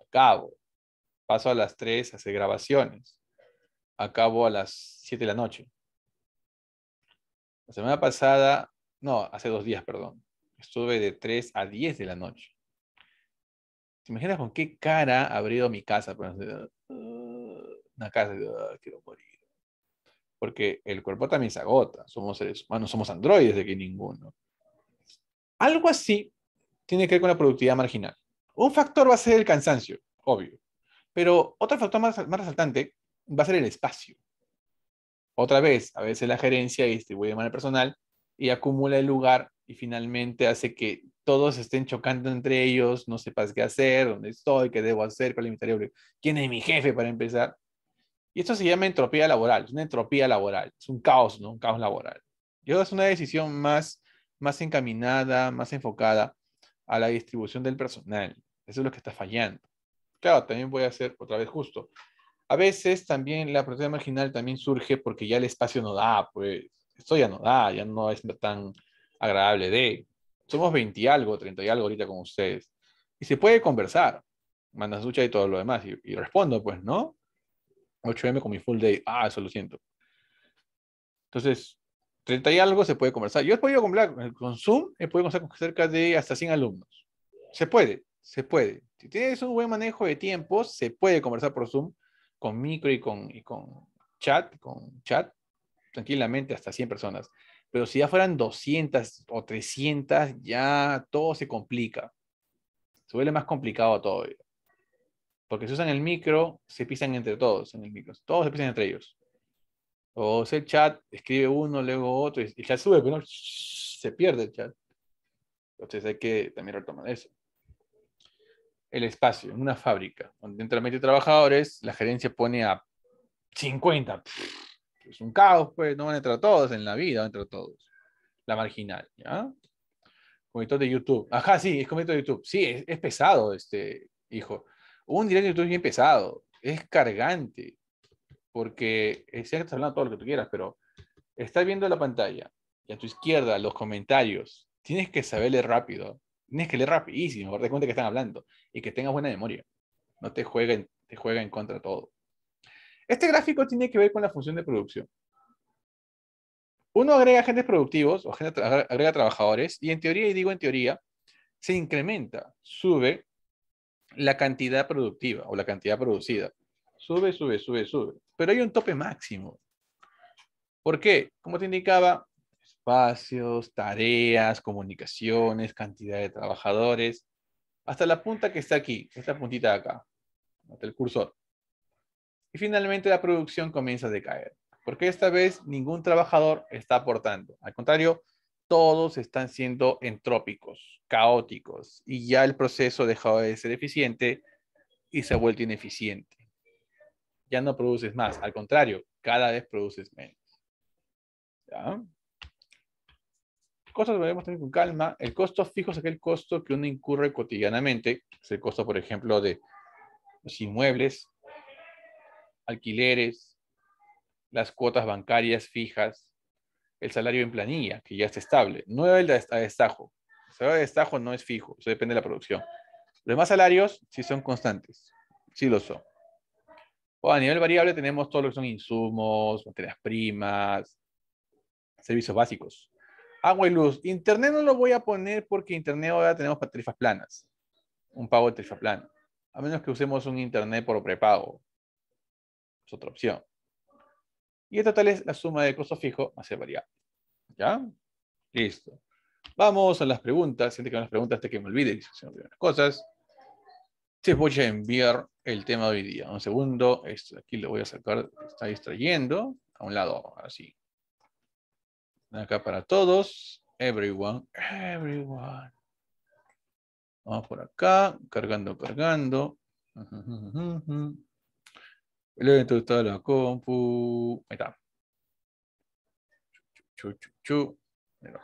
Acabo Paso a las 3 a grabaciones. Acabo a las 7 de la noche. La semana pasada, no, hace dos días, perdón. Estuve de 3 a 10 de la noche. ¿Te imaginas con qué cara habré mi casa? Pues, uh, una casa, quiero morir. Porque el cuerpo también se agota. Somos seres humanos, somos androides de que ninguno. Algo así tiene que ver con la productividad marginal. Un factor va a ser el cansancio, obvio. Pero otro factor más, más resaltante va a ser el espacio. Otra vez, a veces la gerencia distribuye de manera personal y acumula el lugar y finalmente hace que todos estén chocando entre ellos, no sepas qué hacer, dónde estoy, qué debo hacer, cuál es mi quién es mi jefe para empezar. Y esto se llama entropía laboral, es una entropía laboral, es un caos, ¿no? Un caos laboral. Yo es una decisión más, más encaminada, más enfocada a la distribución del personal. Eso es lo que está fallando. Claro, también voy a hacer otra vez justo. A veces también la protección marginal también surge porque ya el espacio no da, pues esto ya no da, ya no es tan agradable de. Somos 20 y algo, 30 y algo ahorita con ustedes. Y se puede conversar, mandas ducha y todo lo demás. Y, respondo, pues, ¿no? 8M con mi full day. Ah, eso lo siento. Entonces, 30 y algo se puede conversar. Yo he podido comprar con Zoom, he podido conversar con cerca de hasta 100 alumnos. Se puede, se puede. Si tienes un buen manejo de tiempo, se puede conversar por Zoom con micro y con, chat, con chat, tranquilamente hasta 100 personas. Pero si ya fueran 200 o 300, ya todo se complica. Se vuelve más complicado todo. Porque si usan el micro, se pisan entre todos en el micro. Todos se pisan entre ellos. O sea, el chat, escribe uno, luego otro, y el chat sube, pero se pierde el chat. Entonces hay que también retomar eso el espacio, en una fábrica, donde entre 20 trabajadores, la gerencia pone a 50. es un caos, pues no van a entrar todos en la vida, van todos. La marginal, ¿ya? de YouTube. Ajá, sí, es comentario de YouTube. Sí, es, pesado, este, hijo. Un directo de YouTube es bien pesado, es cargante, porque es eh, estás hablando todo lo que tú quieras, pero estás viendo la pantalla y a tu izquierda los comentarios. Tienes que saberle rápido Tienes que leer rapidísimo, darte cuenta que están hablando y que tengas buena memoria. No te jueguen, te contra todo. Este gráfico tiene que ver con la función de producción. Uno agrega agentes productivos o agrega trabajadores y en teoría, y digo en teoría, se incrementa, sube la cantidad productiva o la cantidad producida. Sube, sube, sube, sube. Pero hay un tope máximo. ¿Por qué? Como te indicaba, espacios, tareas, comunicaciones, cantidad de trabajadores, hasta la punta que está aquí, esta puntita de acá, hasta el cursor. Y finalmente la producción comienza a decaer, porque esta vez ningún trabajador está aportando. Al contrario, todos están siendo entrópicos, caóticos, y ya el proceso ha dejado de ser eficiente y se ha vuelto ineficiente. Ya no produces más, al contrario, cada vez produces menos. ¿Ya? costos debemos tener con calma. El costo fijo es aquel costo que uno incurre cotidianamente. Es el costo, por ejemplo, de los inmuebles, alquileres, las cuotas bancarias fijas, el salario en planilla, que ya está estable. No el de destajo. El salario de destajo no es fijo, eso depende de la producción. Los demás salarios sí son constantes, sí lo son. O a nivel variable tenemos todo lo que son insumos, materias primas, servicios básicos agua ah, y luz. Internet no lo voy a poner porque internet ahora tenemos para tarifas planas. Un pago de tarifa plana. A menos que usemos un internet por prepago. Es otra opción. Y el total es la suma de costo fijo más el variable. ¿Ya? Listo. Vamos a las preguntas. Siente que van las preguntas hasta que me olvide. Se me las cosas. Te voy a enviar el tema de hoy día. Un segundo. Esto aquí lo voy a sacar. Está distrayendo. A un lado, así. Acá para todos. Everyone. Everyone. Vamos por acá. Cargando, cargando. El evento de la compu. Ahí está. Chu, chu, chu.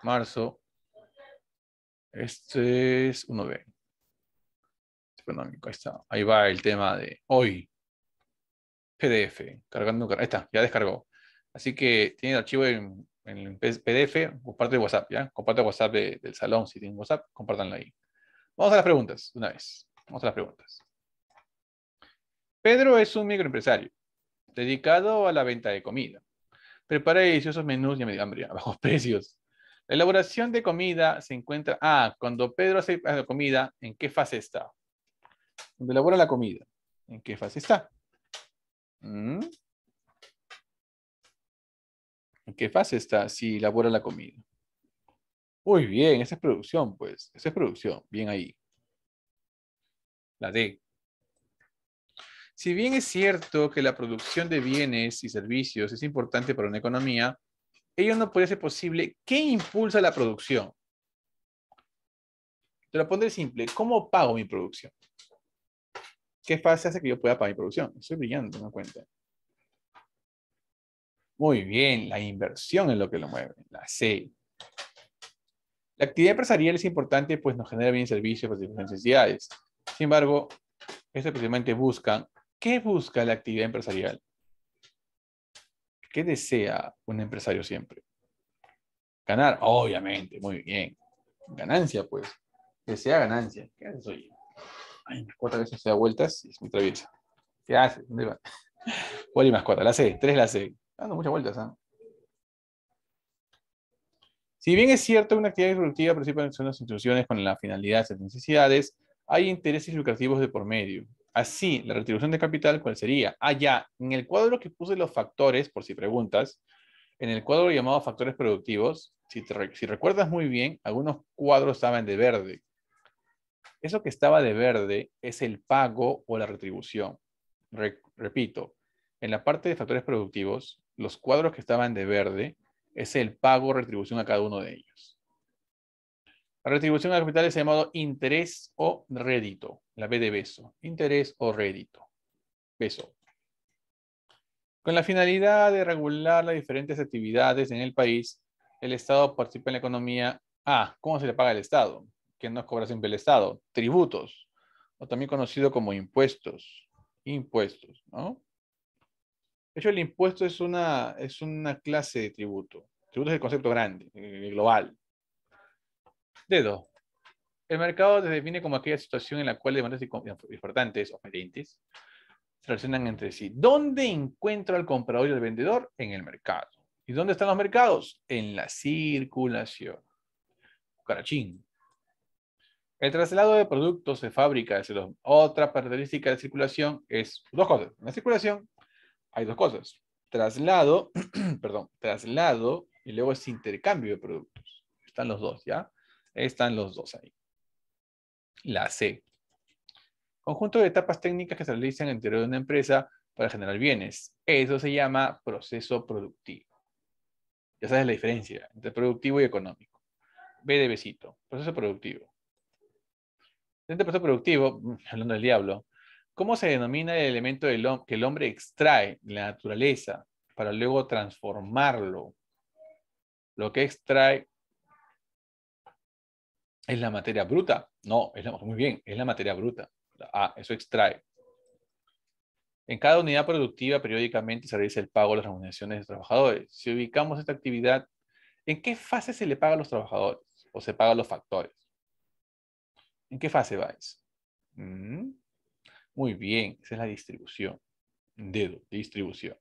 marzo. Este es 1B. Ahí está. Ahí va el tema de hoy. PDF. Cargando. Ahí está. Ya descargó. Así que tiene el archivo en en el PDF, comparte WhatsApp, ¿ya? Comparte WhatsApp del salón, si tienen WhatsApp, compártanlo ahí. Vamos a las preguntas, una vez. Vamos a las preguntas. Pedro es un microempresario, dedicado a la venta de comida. Prepara deliciosos menús y a medio hambre, a bajos precios. La elaboración de comida se encuentra... Ah, cuando Pedro hace la comida, ¿en qué fase está? Cuando elabora la comida, ¿en qué fase está? ¿Mm? ¿En qué fase está? Si elabora la comida. Muy bien, esa es producción, pues. Esa es producción. Bien ahí. La D. Si bien es cierto que la producción de bienes y servicios es importante para una economía, ello no puede ser posible. ¿Qué impulsa la producción? Te lo pondré simple. ¿Cómo pago mi producción? ¿Qué fase hace que yo pueda pagar mi producción? Estoy brillando, no cuenta. Muy bien, la inversión es lo que lo mueve, la C. La actividad empresarial es importante, pues nos genera bien servicios para pues, diferentes necesidades. Sin embargo, esto precisamente buscan, ¿qué busca la actividad empresarial? ¿Qué desea un empresario siempre? Ganar, obviamente, muy bien. Ganancia, pues. Desea ganancia. ¿Qué haces hoy? Ay, cuatro veces se da vueltas y se me ¿Qué haces? ¿Dónde va? ¿Cuál y cuatro La C, tres la C dando muchas vueltas. ¿ah? Si bien es cierto una actividad productiva principalmente son las instituciones con la finalidad de necesidades, hay intereses lucrativos de por medio. Así, la retribución de capital, ¿cuál sería? Ah, ya, en el cuadro que puse los factores, por si preguntas, en el cuadro llamado factores productivos, si, recuerdas muy bien, algunos cuadros estaban de verde. Eso que estaba de verde es el pago o la retribución. repito, en la parte de factores productivos, los cuadros que estaban de verde es el pago o retribución a cada uno de ellos. La retribución al capital es llamado interés o rédito, la B de beso, interés o rédito, beso. Con la finalidad de regular las diferentes actividades en el país, el Estado participa en la economía. Ah, ¿cómo se le paga al Estado? ¿Quién nos cobra siempre el Estado? Tributos, o también conocido como impuestos. Impuestos, ¿no? De hecho, el impuesto es una, es una clase de tributo. Tributo es el concepto grande, eh, global. Dedo. El mercado se define como aquella situación en la cual demandas importantes oferentes se relacionan entre sí. ¿Dónde encuentro al comprador y al vendedor? En el mercado. ¿Y dónde están los mercados? En la circulación. Carachín. El traslado de productos de fábrica otra característica de circulación es dos cosas. la circulación hay dos cosas. Traslado, perdón, traslado y luego es intercambio de productos. Están los dos, ¿ya? Están los dos ahí. La C. Conjunto de etapas técnicas que se realizan en el interior de una empresa para generar bienes. Eso se llama proceso productivo. Ya sabes la diferencia entre productivo y económico. B de besito, proceso productivo. Entre proceso productivo, mm, hablando del diablo, ¿Cómo se denomina el elemento que el hombre extrae de la naturaleza para luego transformarlo? Lo que extrae es la materia bruta. No, es muy bien, es la materia bruta. Ah, eso extrae. En cada unidad productiva periódicamente se realiza el pago de las remuneraciones de los trabajadores. Si ubicamos esta actividad, ¿en qué fase se le paga a los trabajadores o se paga a los factores? ¿En qué fase va eso? Mm. Muy bien, esa es la distribución. Dedo, distribución.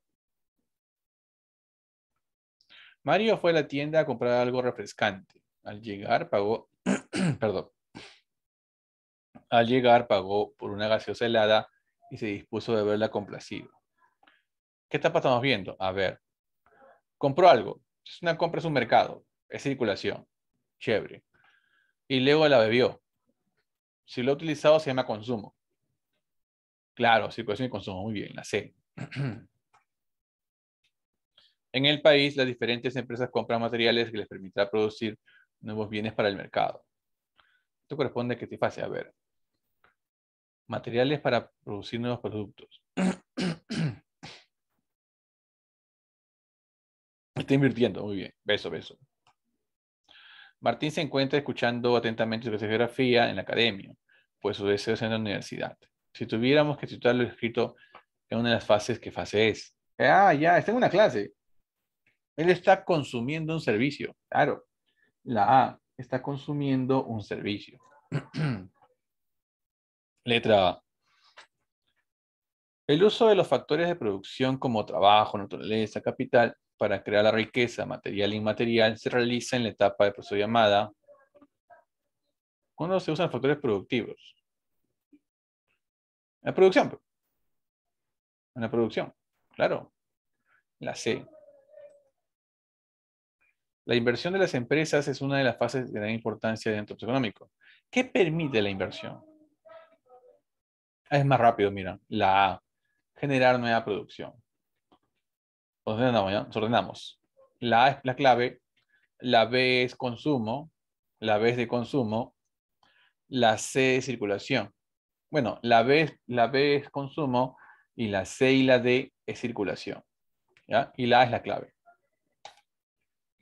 Mario fue a la tienda a comprar algo refrescante. Al llegar pagó, perdón, al llegar pagó por una gaseosa helada y se dispuso de verla complacido. ¿Qué etapa estamos viendo? A ver, compró algo. Es una compra, es un mercado. Es circulación. Chévere. Y luego la bebió. Si lo ha utilizado se llama consumo. Claro, circulación pues, y consumo, muy bien, la C. En el país, las diferentes empresas compran materiales que les permitirá producir nuevos bienes para el mercado. Esto corresponde a que te pase, a ver. Materiales para producir nuevos productos. Está invirtiendo, muy bien. Beso, beso. Martín se encuentra escuchando atentamente su geografía en la academia, pues su deseo es en la universidad si tuviéramos que situarlo escrito en una de las fases, ¿qué fase es? Ah, ya, está en una clase. Él está consumiendo un servicio, claro. La A está consumiendo un servicio. Letra A. El uso de los factores de producción como trabajo, naturaleza, capital, para crear la riqueza material e inmaterial se realiza en la etapa de proceso llamada cuando se usan factores productivos la producción. Pues. la producción, claro. La C. La inversión de las empresas es una de las fases de gran importancia dentro de económico. ¿Qué permite la inversión? Es más rápido, mira. La A. Generar nueva producción. Ordenamos, Nos ordenamos. La A es la clave. La B es consumo. La B es de consumo. La C es circulación. Bueno, la B, la es consumo y la C y la D es circulación. Y la A es la clave.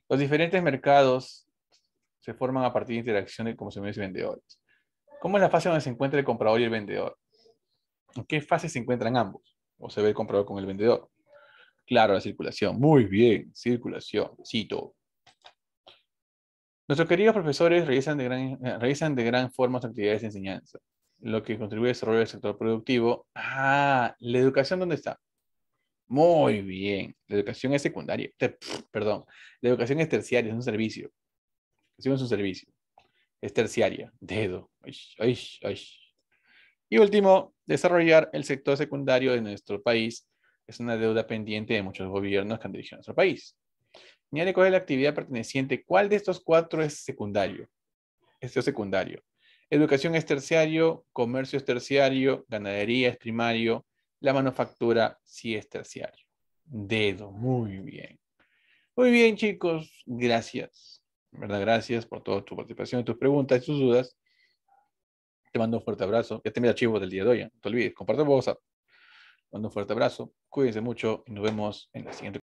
Los diferentes mercados se forman a partir de interacciones de consumidores y vendedores. ¿Cómo es la fase donde se encuentra el comprador y el vendedor? ¿En qué fase se encuentran ambos? ¿O se ve el comprador con el vendedor? Claro, la circulación. Muy bien, circulación. Cito. Nuestros queridos profesores realizan de gran, realizan de gran forma sus actividades de enseñanza lo que contribuye al desarrollo del sector productivo. Ah, ¿la educación dónde está? Muy bien, la educación es secundaria, perdón, la educación es terciaria, es un servicio. es un servicio, es terciaria, dedo. Y último, desarrollar el sector secundario de nuestro país es una deuda pendiente de muchos gobiernos que han dirigido nuestro país. ¿Ni cuál es la actividad perteneciente, cuál de estos cuatro es secundario. Este es secundario. Educación es terciario, comercio es terciario, ganadería es primario, la manufactura sí es terciario. Dedo, muy bien. Muy bien, chicos, gracias. ¿Verdad? Gracias por toda tu participación, tus preguntas, y tus dudas. Te mando un fuerte abrazo. Ya te mi archivo del día de hoy, ¿eh? no te olvides. Comparte por WhatsApp. Mando un fuerte abrazo. Cuídense mucho y nos vemos en la siguiente.